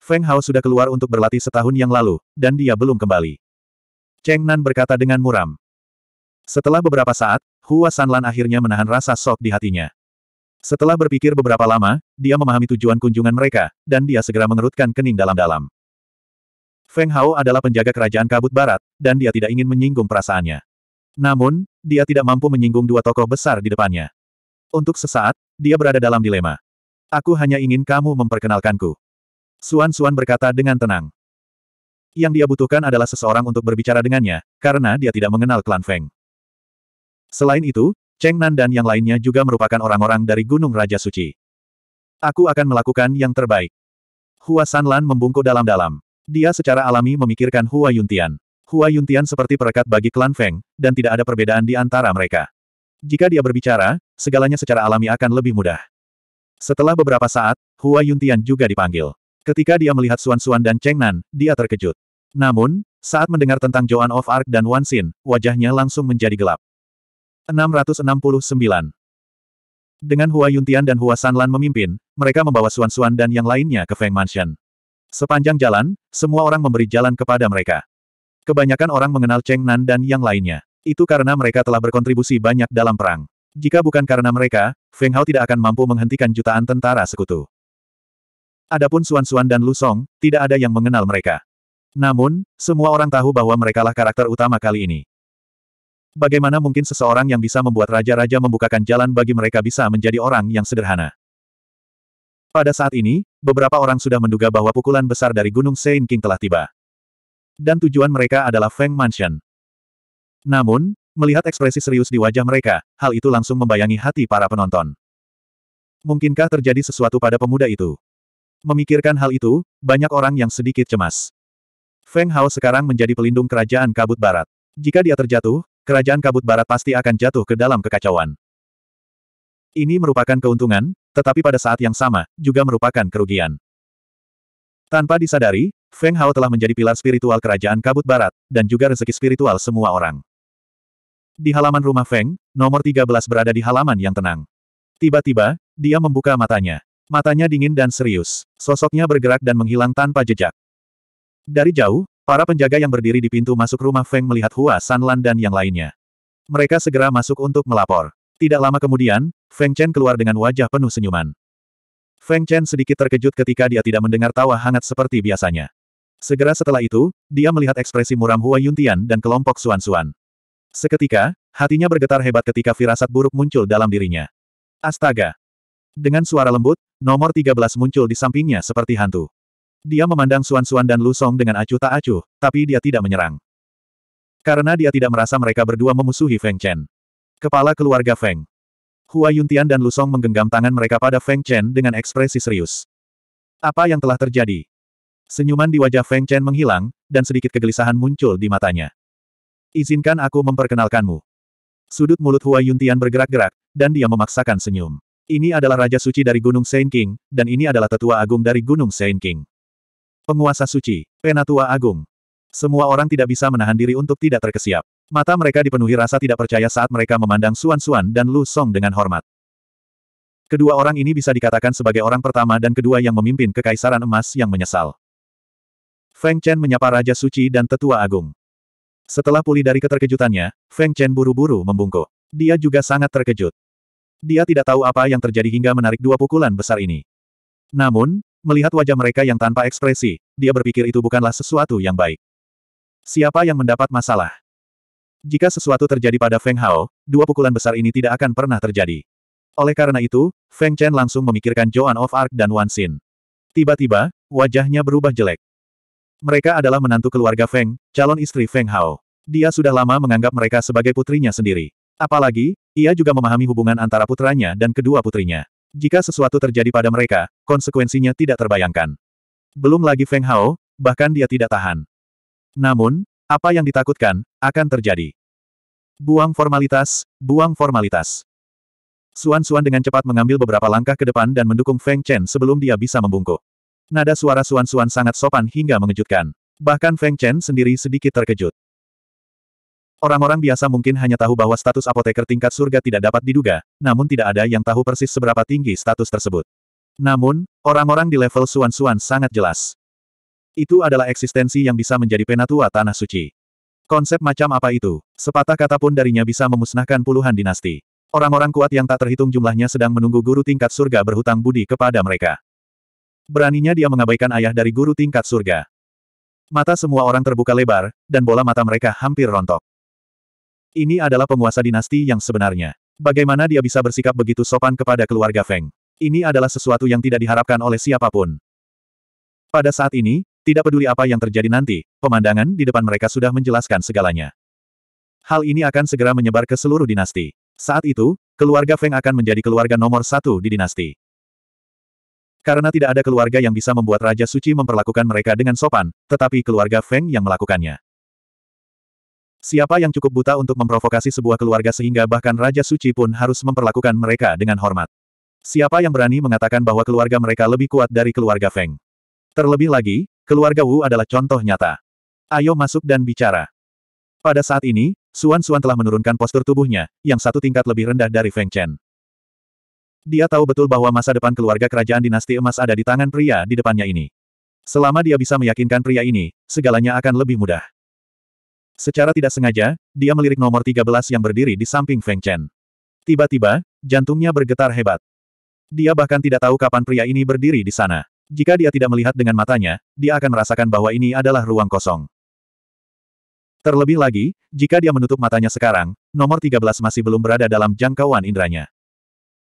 Feng Hao sudah keluar untuk berlatih setahun yang lalu, dan dia belum kembali. Cheng Nan berkata dengan muram. Setelah beberapa saat, Hua Sanlan akhirnya menahan rasa sok di hatinya. Setelah berpikir beberapa lama, dia memahami tujuan kunjungan mereka, dan dia segera mengerutkan kening dalam-dalam. Feng Hao adalah penjaga kerajaan kabut barat, dan dia tidak ingin menyinggung perasaannya. Namun, dia tidak mampu menyinggung dua tokoh besar di depannya. Untuk sesaat, dia berada dalam dilema. Aku hanya ingin kamu memperkenalkanku. Suan-Suan berkata dengan tenang. Yang dia butuhkan adalah seseorang untuk berbicara dengannya, karena dia tidak mengenal klan Feng. Selain itu, Cheng Nan dan yang lainnya juga merupakan orang-orang dari Gunung Raja Suci. Aku akan melakukan yang terbaik. Hua Sanlan membungkuk dalam-dalam. Dia secara alami memikirkan Hua Yuntian. Hua Yuntian seperti perekat bagi klan Feng, dan tidak ada perbedaan di antara mereka. Jika dia berbicara, segalanya secara alami akan lebih mudah. Setelah beberapa saat, Hua Yuntian juga dipanggil. Ketika dia melihat Suan Suan dan Cheng Nan, dia terkejut. Namun, saat mendengar tentang Joan of Arc dan Wan Xin, wajahnya langsung menjadi gelap. 669. Dengan Hua Yuntian dan Hua Sanlan memimpin, mereka membawa Xuan Xuan dan yang lainnya ke Feng Mansion. Sepanjang jalan, semua orang memberi jalan kepada mereka. Kebanyakan orang mengenal Cheng Nan dan yang lainnya. Itu karena mereka telah berkontribusi banyak dalam perang. Jika bukan karena mereka, Feng Hao tidak akan mampu menghentikan jutaan tentara sekutu. Adapun Xuan Xuan dan Lu Song, tidak ada yang mengenal mereka. Namun, semua orang tahu bahwa merekalah karakter utama kali ini. Bagaimana mungkin seseorang yang bisa membuat raja-raja membukakan jalan bagi mereka bisa menjadi orang yang sederhana? Pada saat ini, beberapa orang sudah menduga bahwa pukulan besar dari Gunung Sein King telah tiba. Dan tujuan mereka adalah Feng Mansion. Namun, melihat ekspresi serius di wajah mereka, hal itu langsung membayangi hati para penonton. Mungkinkah terjadi sesuatu pada pemuda itu? Memikirkan hal itu, banyak orang yang sedikit cemas. Feng Hao sekarang menjadi pelindung kerajaan kabut barat. Jika dia terjatuh, kerajaan kabut barat pasti akan jatuh ke dalam kekacauan. Ini merupakan keuntungan, tetapi pada saat yang sama, juga merupakan kerugian. Tanpa disadari, Feng Hao telah menjadi pilar spiritual kerajaan kabut barat, dan juga rezeki spiritual semua orang. Di halaman rumah Feng, nomor 13 berada di halaman yang tenang. Tiba-tiba, dia membuka matanya. Matanya dingin dan serius. Sosoknya bergerak dan menghilang tanpa jejak. Dari jauh, Para penjaga yang berdiri di pintu masuk rumah Feng melihat Hua Sanlan dan yang lainnya. Mereka segera masuk untuk melapor. Tidak lama kemudian, Feng Chen keluar dengan wajah penuh senyuman. Feng Chen sedikit terkejut ketika dia tidak mendengar tawa hangat seperti biasanya. Segera setelah itu, dia melihat ekspresi muram Hua Yuntian dan kelompok Suan-Suan. Seketika, hatinya bergetar hebat ketika firasat buruk muncul dalam dirinya. Astaga! Dengan suara lembut, nomor 13 muncul di sampingnya seperti hantu. Dia memandang Suan-Suan dan Lu Song dengan acuh tak acuh, tapi dia tidak menyerang. Karena dia tidak merasa mereka berdua memusuhi Feng Chen. Kepala keluarga Feng. Hua Yuntian dan Lu Song menggenggam tangan mereka pada Feng Chen dengan ekspresi serius. Apa yang telah terjadi? Senyuman di wajah Feng Chen menghilang, dan sedikit kegelisahan muncul di matanya. Izinkan aku memperkenalkanmu. Sudut mulut Hua Yuntian bergerak-gerak, dan dia memaksakan senyum. Ini adalah Raja Suci dari Gunung Saint King, dan ini adalah Tetua Agung dari Gunung Saint King. Penguasa suci. Penatua Agung. Semua orang tidak bisa menahan diri untuk tidak terkesiap. Mata mereka dipenuhi rasa tidak percaya saat mereka memandang Suan Suan dan Lu Song dengan hormat. Kedua orang ini bisa dikatakan sebagai orang pertama dan kedua yang memimpin Kekaisaran Emas yang menyesal. Feng Chen menyapa Raja Suci dan Tetua Agung. Setelah pulih dari keterkejutannya, Feng Chen buru-buru membungkuk. Dia juga sangat terkejut. Dia tidak tahu apa yang terjadi hingga menarik dua pukulan besar ini. Namun, Melihat wajah mereka yang tanpa ekspresi, dia berpikir itu bukanlah sesuatu yang baik. Siapa yang mendapat masalah? Jika sesuatu terjadi pada Feng Hao, dua pukulan besar ini tidak akan pernah terjadi. Oleh karena itu, Feng Chen langsung memikirkan Joan of Arc dan Wan Xin. Tiba-tiba, wajahnya berubah jelek. Mereka adalah menantu keluarga Feng, calon istri Feng Hao. Dia sudah lama menganggap mereka sebagai putrinya sendiri. Apalagi, ia juga memahami hubungan antara putranya dan kedua putrinya. Jika sesuatu terjadi pada mereka, konsekuensinya tidak terbayangkan. Belum lagi Feng Hao, bahkan dia tidak tahan. Namun, apa yang ditakutkan, akan terjadi. Buang formalitas, buang formalitas. Suan-Suan dengan cepat mengambil beberapa langkah ke depan dan mendukung Feng Chen sebelum dia bisa membungkuk. Nada suara Suan-Suan sangat sopan hingga mengejutkan. Bahkan Feng Chen sendiri sedikit terkejut. Orang-orang biasa mungkin hanya tahu bahwa status apoteker tingkat surga tidak dapat diduga, namun tidak ada yang tahu persis seberapa tinggi status tersebut. Namun, orang-orang di level Suan-Suan sangat jelas. Itu adalah eksistensi yang bisa menjadi penatua Tanah Suci. Konsep macam apa itu? Sepatah kata pun darinya bisa memusnahkan puluhan dinasti. Orang-orang kuat yang tak terhitung jumlahnya sedang menunggu guru tingkat surga berhutang budi kepada mereka. Beraninya dia mengabaikan ayah dari guru tingkat surga. Mata semua orang terbuka lebar, dan bola mata mereka hampir rontok. Ini adalah penguasa dinasti yang sebenarnya. Bagaimana dia bisa bersikap begitu sopan kepada keluarga Feng? Ini adalah sesuatu yang tidak diharapkan oleh siapapun. Pada saat ini, tidak peduli apa yang terjadi nanti, pemandangan di depan mereka sudah menjelaskan segalanya. Hal ini akan segera menyebar ke seluruh dinasti. Saat itu, keluarga Feng akan menjadi keluarga nomor satu di dinasti. Karena tidak ada keluarga yang bisa membuat Raja Suci memperlakukan mereka dengan sopan, tetapi keluarga Feng yang melakukannya. Siapa yang cukup buta untuk memprovokasi sebuah keluarga sehingga bahkan Raja Suci pun harus memperlakukan mereka dengan hormat? Siapa yang berani mengatakan bahwa keluarga mereka lebih kuat dari keluarga Feng? Terlebih lagi, keluarga Wu adalah contoh nyata. Ayo masuk dan bicara. Pada saat ini, Suan Suan telah menurunkan postur tubuhnya, yang satu tingkat lebih rendah dari Feng Chen. Dia tahu betul bahwa masa depan keluarga kerajaan dinasti emas ada di tangan pria di depannya ini. Selama dia bisa meyakinkan pria ini, segalanya akan lebih mudah. Secara tidak sengaja, dia melirik nomor 13 yang berdiri di samping Feng Chen. Tiba-tiba, jantungnya bergetar hebat. Dia bahkan tidak tahu kapan pria ini berdiri di sana. Jika dia tidak melihat dengan matanya, dia akan merasakan bahwa ini adalah ruang kosong. Terlebih lagi, jika dia menutup matanya sekarang, nomor 13 masih belum berada dalam jangkauan indranya.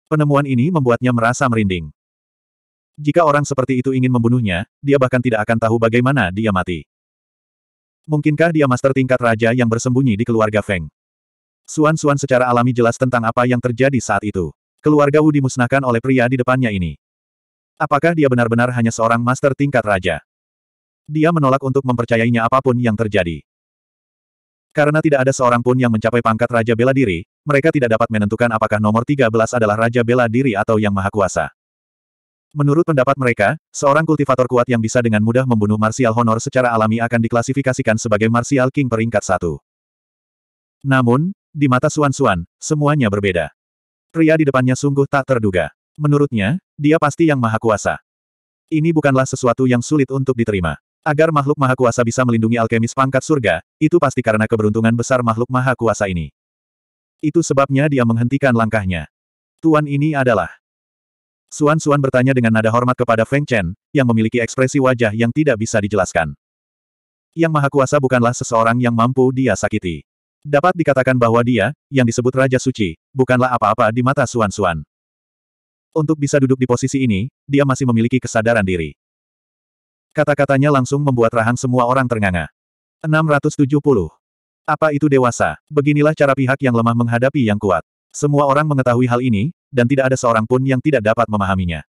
Penemuan ini membuatnya merasa merinding. Jika orang seperti itu ingin membunuhnya, dia bahkan tidak akan tahu bagaimana dia mati. Mungkinkah dia master tingkat raja yang bersembunyi di keluarga Feng? Suan-suan secara alami jelas tentang apa yang terjadi saat itu. Keluarga Wu dimusnahkan oleh pria di depannya ini. Apakah dia benar-benar hanya seorang master tingkat raja? Dia menolak untuk mempercayainya apapun yang terjadi. Karena tidak ada seorang pun yang mencapai pangkat Raja Bela Diri, mereka tidak dapat menentukan apakah nomor 13 adalah Raja Bela Diri atau Yang Maha Kuasa. Menurut pendapat mereka, seorang kultivator kuat yang bisa dengan mudah membunuh martial honor secara alami akan diklasifikasikan sebagai martial king peringkat satu. Namun, di mata Suan Suan, semuanya berbeda. Pria di depannya sungguh tak terduga. Menurutnya, dia pasti yang maha kuasa. Ini bukanlah sesuatu yang sulit untuk diterima. Agar makhluk maha kuasa bisa melindungi alkemis pangkat surga, itu pasti karena keberuntungan besar makhluk maha kuasa ini. Itu sebabnya dia menghentikan langkahnya. Tuan ini adalah Suan Suan bertanya dengan nada hormat kepada Feng Chen, yang memiliki ekspresi wajah yang tidak bisa dijelaskan. Yang Maha Kuasa bukanlah seseorang yang mampu dia sakiti. Dapat dikatakan bahwa dia, yang disebut Raja Suci, bukanlah apa-apa di mata Suan Suan. Untuk bisa duduk di posisi ini, dia masih memiliki kesadaran diri. Kata-katanya langsung membuat rahang semua orang ternganga. 670. Apa itu dewasa? Beginilah cara pihak yang lemah menghadapi yang kuat. Semua orang mengetahui hal ini, dan tidak ada seorang pun yang tidak dapat memahaminya.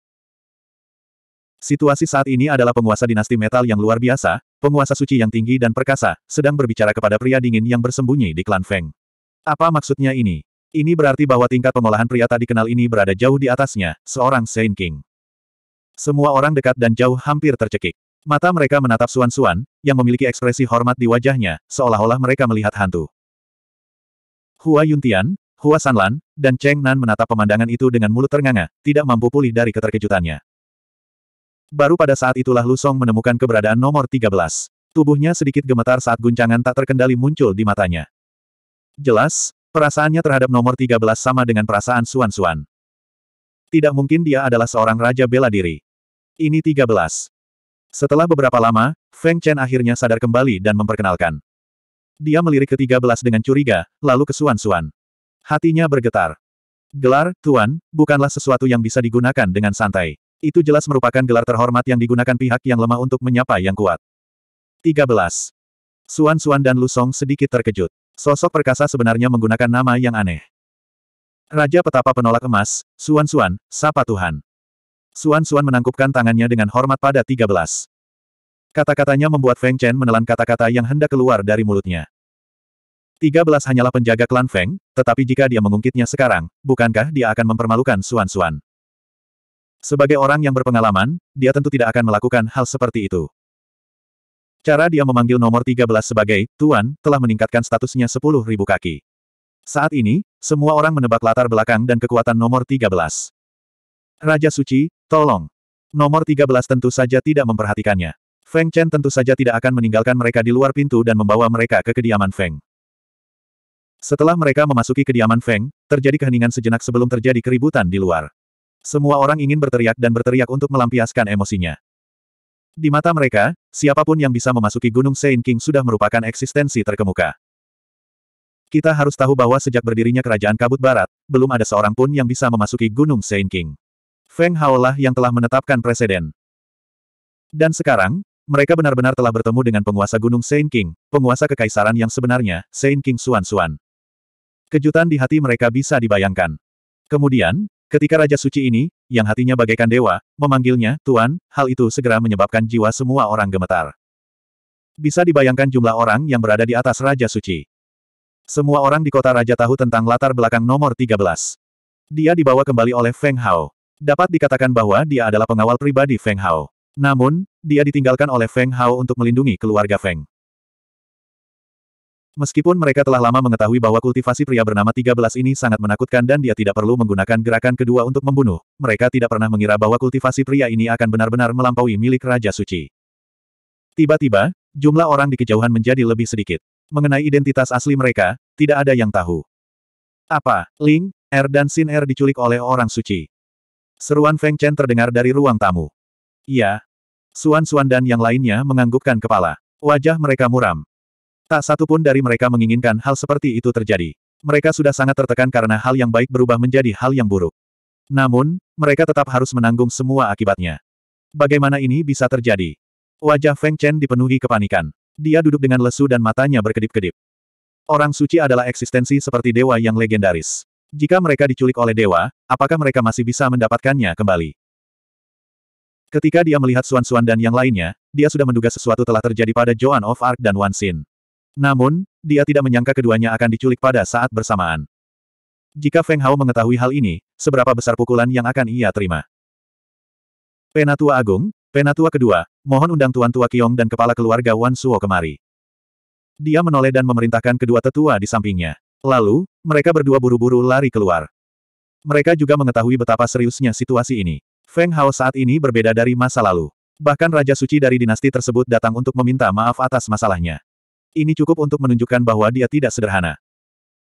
Situasi saat ini adalah penguasa dinasti metal yang luar biasa, penguasa suci yang tinggi dan perkasa, sedang berbicara kepada pria dingin yang bersembunyi di klan Feng. Apa maksudnya ini? Ini berarti bahwa tingkat pengolahan pria tak dikenal ini berada jauh di atasnya, seorang Saint King. Semua orang dekat dan jauh hampir tercekik. Mata mereka menatap Suan-Suan, yang memiliki ekspresi hormat di wajahnya, seolah-olah mereka melihat hantu. Hua Yuntian, Hua Sanlan, dan Cheng Nan menatap pemandangan itu dengan mulut ternganga, tidak mampu pulih dari keterkejutannya. Baru pada saat itulah Lu Song menemukan keberadaan nomor 13. Tubuhnya sedikit gemetar saat guncangan tak terkendali muncul di matanya. Jelas, perasaannya terhadap nomor 13 sama dengan perasaan Suan-Suan. Tidak mungkin dia adalah seorang raja bela diri. Ini 13. Setelah beberapa lama, Feng Chen akhirnya sadar kembali dan memperkenalkan. Dia melirik ke-13 dengan curiga, lalu ke Suan-Suan. Hatinya bergetar. Gelar, Tuan, bukanlah sesuatu yang bisa digunakan dengan santai. Itu jelas merupakan gelar terhormat yang digunakan pihak yang lemah untuk menyapa yang kuat. 13. Suan Suan dan Lusong sedikit terkejut. Sosok perkasa sebenarnya menggunakan nama yang aneh. Raja Petapa Penolak Emas, Suan Suan, Sapa Tuhan. Suan Suan menangkupkan tangannya dengan hormat pada 13. Kata-katanya membuat Feng Chen menelan kata-kata yang hendak keluar dari mulutnya. 13 hanyalah penjaga klan Feng, tetapi jika dia mengungkitnya sekarang, bukankah dia akan mempermalukan Suan-Suan? Sebagai orang yang berpengalaman, dia tentu tidak akan melakukan hal seperti itu. Cara dia memanggil nomor 13 sebagai, Tuan, telah meningkatkan statusnya 10.000 kaki. Saat ini, semua orang menebak latar belakang dan kekuatan nomor 13. Raja Suci, tolong. Nomor 13 tentu saja tidak memperhatikannya. Feng Chen tentu saja tidak akan meninggalkan mereka di luar pintu dan membawa mereka ke kediaman Feng. Setelah mereka memasuki kediaman Feng, terjadi keheningan sejenak sebelum terjadi keributan di luar. Semua orang ingin berteriak dan berteriak untuk melampiaskan emosinya. Di mata mereka, siapapun yang bisa memasuki Gunung Saint King sudah merupakan eksistensi terkemuka. Kita harus tahu bahwa sejak berdirinya Kerajaan Kabut Barat, belum ada seorang pun yang bisa memasuki Gunung Saint King. Feng Haolah yang telah menetapkan presiden. Dan sekarang, mereka benar-benar telah bertemu dengan penguasa Gunung Saint King, penguasa kekaisaran yang sebenarnya, Saint King Suan Suan. Kejutan di hati mereka bisa dibayangkan. Kemudian, ketika Raja Suci ini, yang hatinya bagaikan dewa, memanggilnya, Tuan, hal itu segera menyebabkan jiwa semua orang gemetar. Bisa dibayangkan jumlah orang yang berada di atas Raja Suci. Semua orang di kota Raja tahu tentang latar belakang nomor 13. Dia dibawa kembali oleh Feng Hao. Dapat dikatakan bahwa dia adalah pengawal pribadi Feng Hao. Namun, dia ditinggalkan oleh Feng Hao untuk melindungi keluarga Feng. Meskipun mereka telah lama mengetahui bahwa kultivasi pria bernama 13 ini sangat menakutkan dan dia tidak perlu menggunakan gerakan kedua untuk membunuh, mereka tidak pernah mengira bahwa kultivasi pria ini akan benar-benar melampaui milik Raja Suci. Tiba-tiba, jumlah orang di kejauhan menjadi lebih sedikit. Mengenai identitas asli mereka, tidak ada yang tahu. Apa, Ling, Er dan Sin Er diculik oleh orang suci? Seruan Feng Chen terdengar dari ruang tamu. Iya. Suan Suan dan yang lainnya menganggukkan kepala. Wajah mereka muram. Tak satu pun dari mereka menginginkan hal seperti itu terjadi. Mereka sudah sangat tertekan karena hal yang baik berubah menjadi hal yang buruk. Namun, mereka tetap harus menanggung semua akibatnya. Bagaimana ini bisa terjadi? Wajah Feng Chen dipenuhi kepanikan. Dia duduk dengan lesu dan matanya berkedip-kedip. Orang suci adalah eksistensi seperti dewa yang legendaris. Jika mereka diculik oleh dewa, apakah mereka masih bisa mendapatkannya kembali? Ketika dia melihat Suan Suan dan yang lainnya, dia sudah menduga sesuatu telah terjadi pada Joan of Arc dan Wan Xin. Namun, dia tidak menyangka keduanya akan diculik pada saat bersamaan. Jika Feng Hao mengetahui hal ini, seberapa besar pukulan yang akan ia terima? Penatua Agung, Penatua kedua, mohon undang Tuan Tua Kiong dan kepala keluarga Wan Suo kemari. Dia menoleh dan memerintahkan kedua tetua di sampingnya. Lalu, mereka berdua buru-buru lari keluar. Mereka juga mengetahui betapa seriusnya situasi ini. Feng Hao saat ini berbeda dari masa lalu. Bahkan Raja Suci dari dinasti tersebut datang untuk meminta maaf atas masalahnya. Ini cukup untuk menunjukkan bahwa dia tidak sederhana.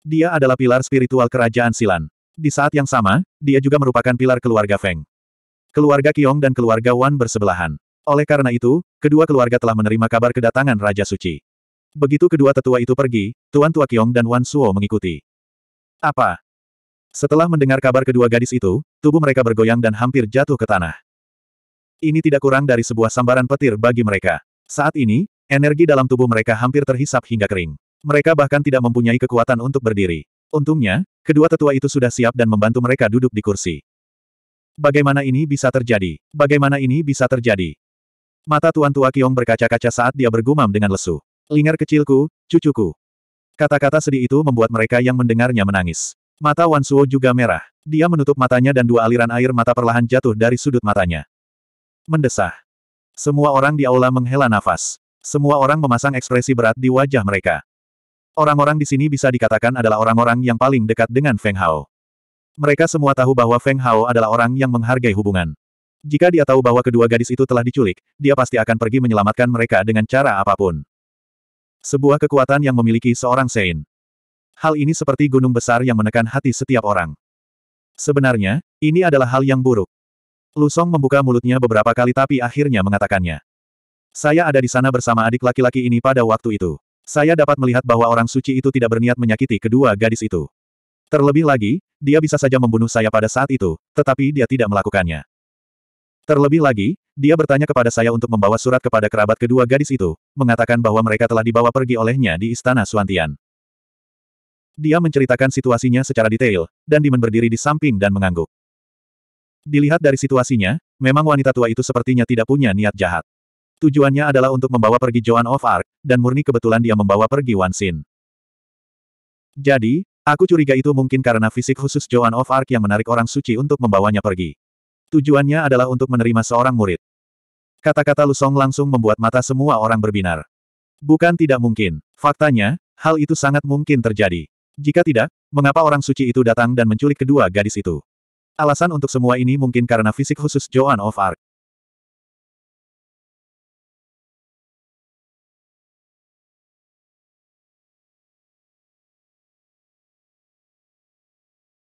Dia adalah pilar spiritual kerajaan Silan. Di saat yang sama, dia juga merupakan pilar keluarga Feng. Keluarga Kiong dan keluarga Wan bersebelahan. Oleh karena itu, kedua keluarga telah menerima kabar kedatangan Raja Suci. Begitu kedua tetua itu pergi, Tuan Tua Kiong dan Wan Suo mengikuti. Apa? Setelah mendengar kabar kedua gadis itu, tubuh mereka bergoyang dan hampir jatuh ke tanah. Ini tidak kurang dari sebuah sambaran petir bagi mereka. Saat ini, Energi dalam tubuh mereka hampir terhisap hingga kering. Mereka bahkan tidak mempunyai kekuatan untuk berdiri. Untungnya, kedua tetua itu sudah siap dan membantu mereka duduk di kursi. Bagaimana ini bisa terjadi? Bagaimana ini bisa terjadi? Mata Tuan Tua Kiong berkaca-kaca saat dia bergumam dengan lesu. Lingar kecilku, cucuku. Kata-kata sedih itu membuat mereka yang mendengarnya menangis. Mata Wan Suo juga merah. Dia menutup matanya dan dua aliran air mata perlahan jatuh dari sudut matanya. Mendesah. Semua orang di aula menghela nafas. Semua orang memasang ekspresi berat di wajah mereka. Orang-orang di sini bisa dikatakan adalah orang-orang yang paling dekat dengan Feng Hao. Mereka semua tahu bahwa Feng Hao adalah orang yang menghargai hubungan. Jika dia tahu bahwa kedua gadis itu telah diculik, dia pasti akan pergi menyelamatkan mereka dengan cara apapun. Sebuah kekuatan yang memiliki seorang Sein. Hal ini seperti gunung besar yang menekan hati setiap orang. Sebenarnya, ini adalah hal yang buruk. Lusong membuka mulutnya beberapa kali tapi akhirnya mengatakannya. Saya ada di sana bersama adik laki-laki ini pada waktu itu. Saya dapat melihat bahwa orang suci itu tidak berniat menyakiti kedua gadis itu. Terlebih lagi, dia bisa saja membunuh saya pada saat itu, tetapi dia tidak melakukannya. Terlebih lagi, dia bertanya kepada saya untuk membawa surat kepada kerabat kedua gadis itu, mengatakan bahwa mereka telah dibawa pergi olehnya di Istana Suantian. Dia menceritakan situasinya secara detail, dan Dimen berdiri di samping dan mengangguk. Dilihat dari situasinya, memang wanita tua itu sepertinya tidak punya niat jahat. Tujuannya adalah untuk membawa pergi Joan of Arc, dan murni kebetulan dia membawa pergi Xin. Jadi, aku curiga itu mungkin karena fisik khusus Joan of Arc yang menarik orang suci untuk membawanya pergi. Tujuannya adalah untuk menerima seorang murid. Kata-kata Lusong langsung membuat mata semua orang berbinar. Bukan tidak mungkin. Faktanya, hal itu sangat mungkin terjadi. Jika tidak, mengapa orang suci itu datang dan menculik kedua gadis itu? Alasan untuk semua ini mungkin karena fisik khusus Joan of Arc.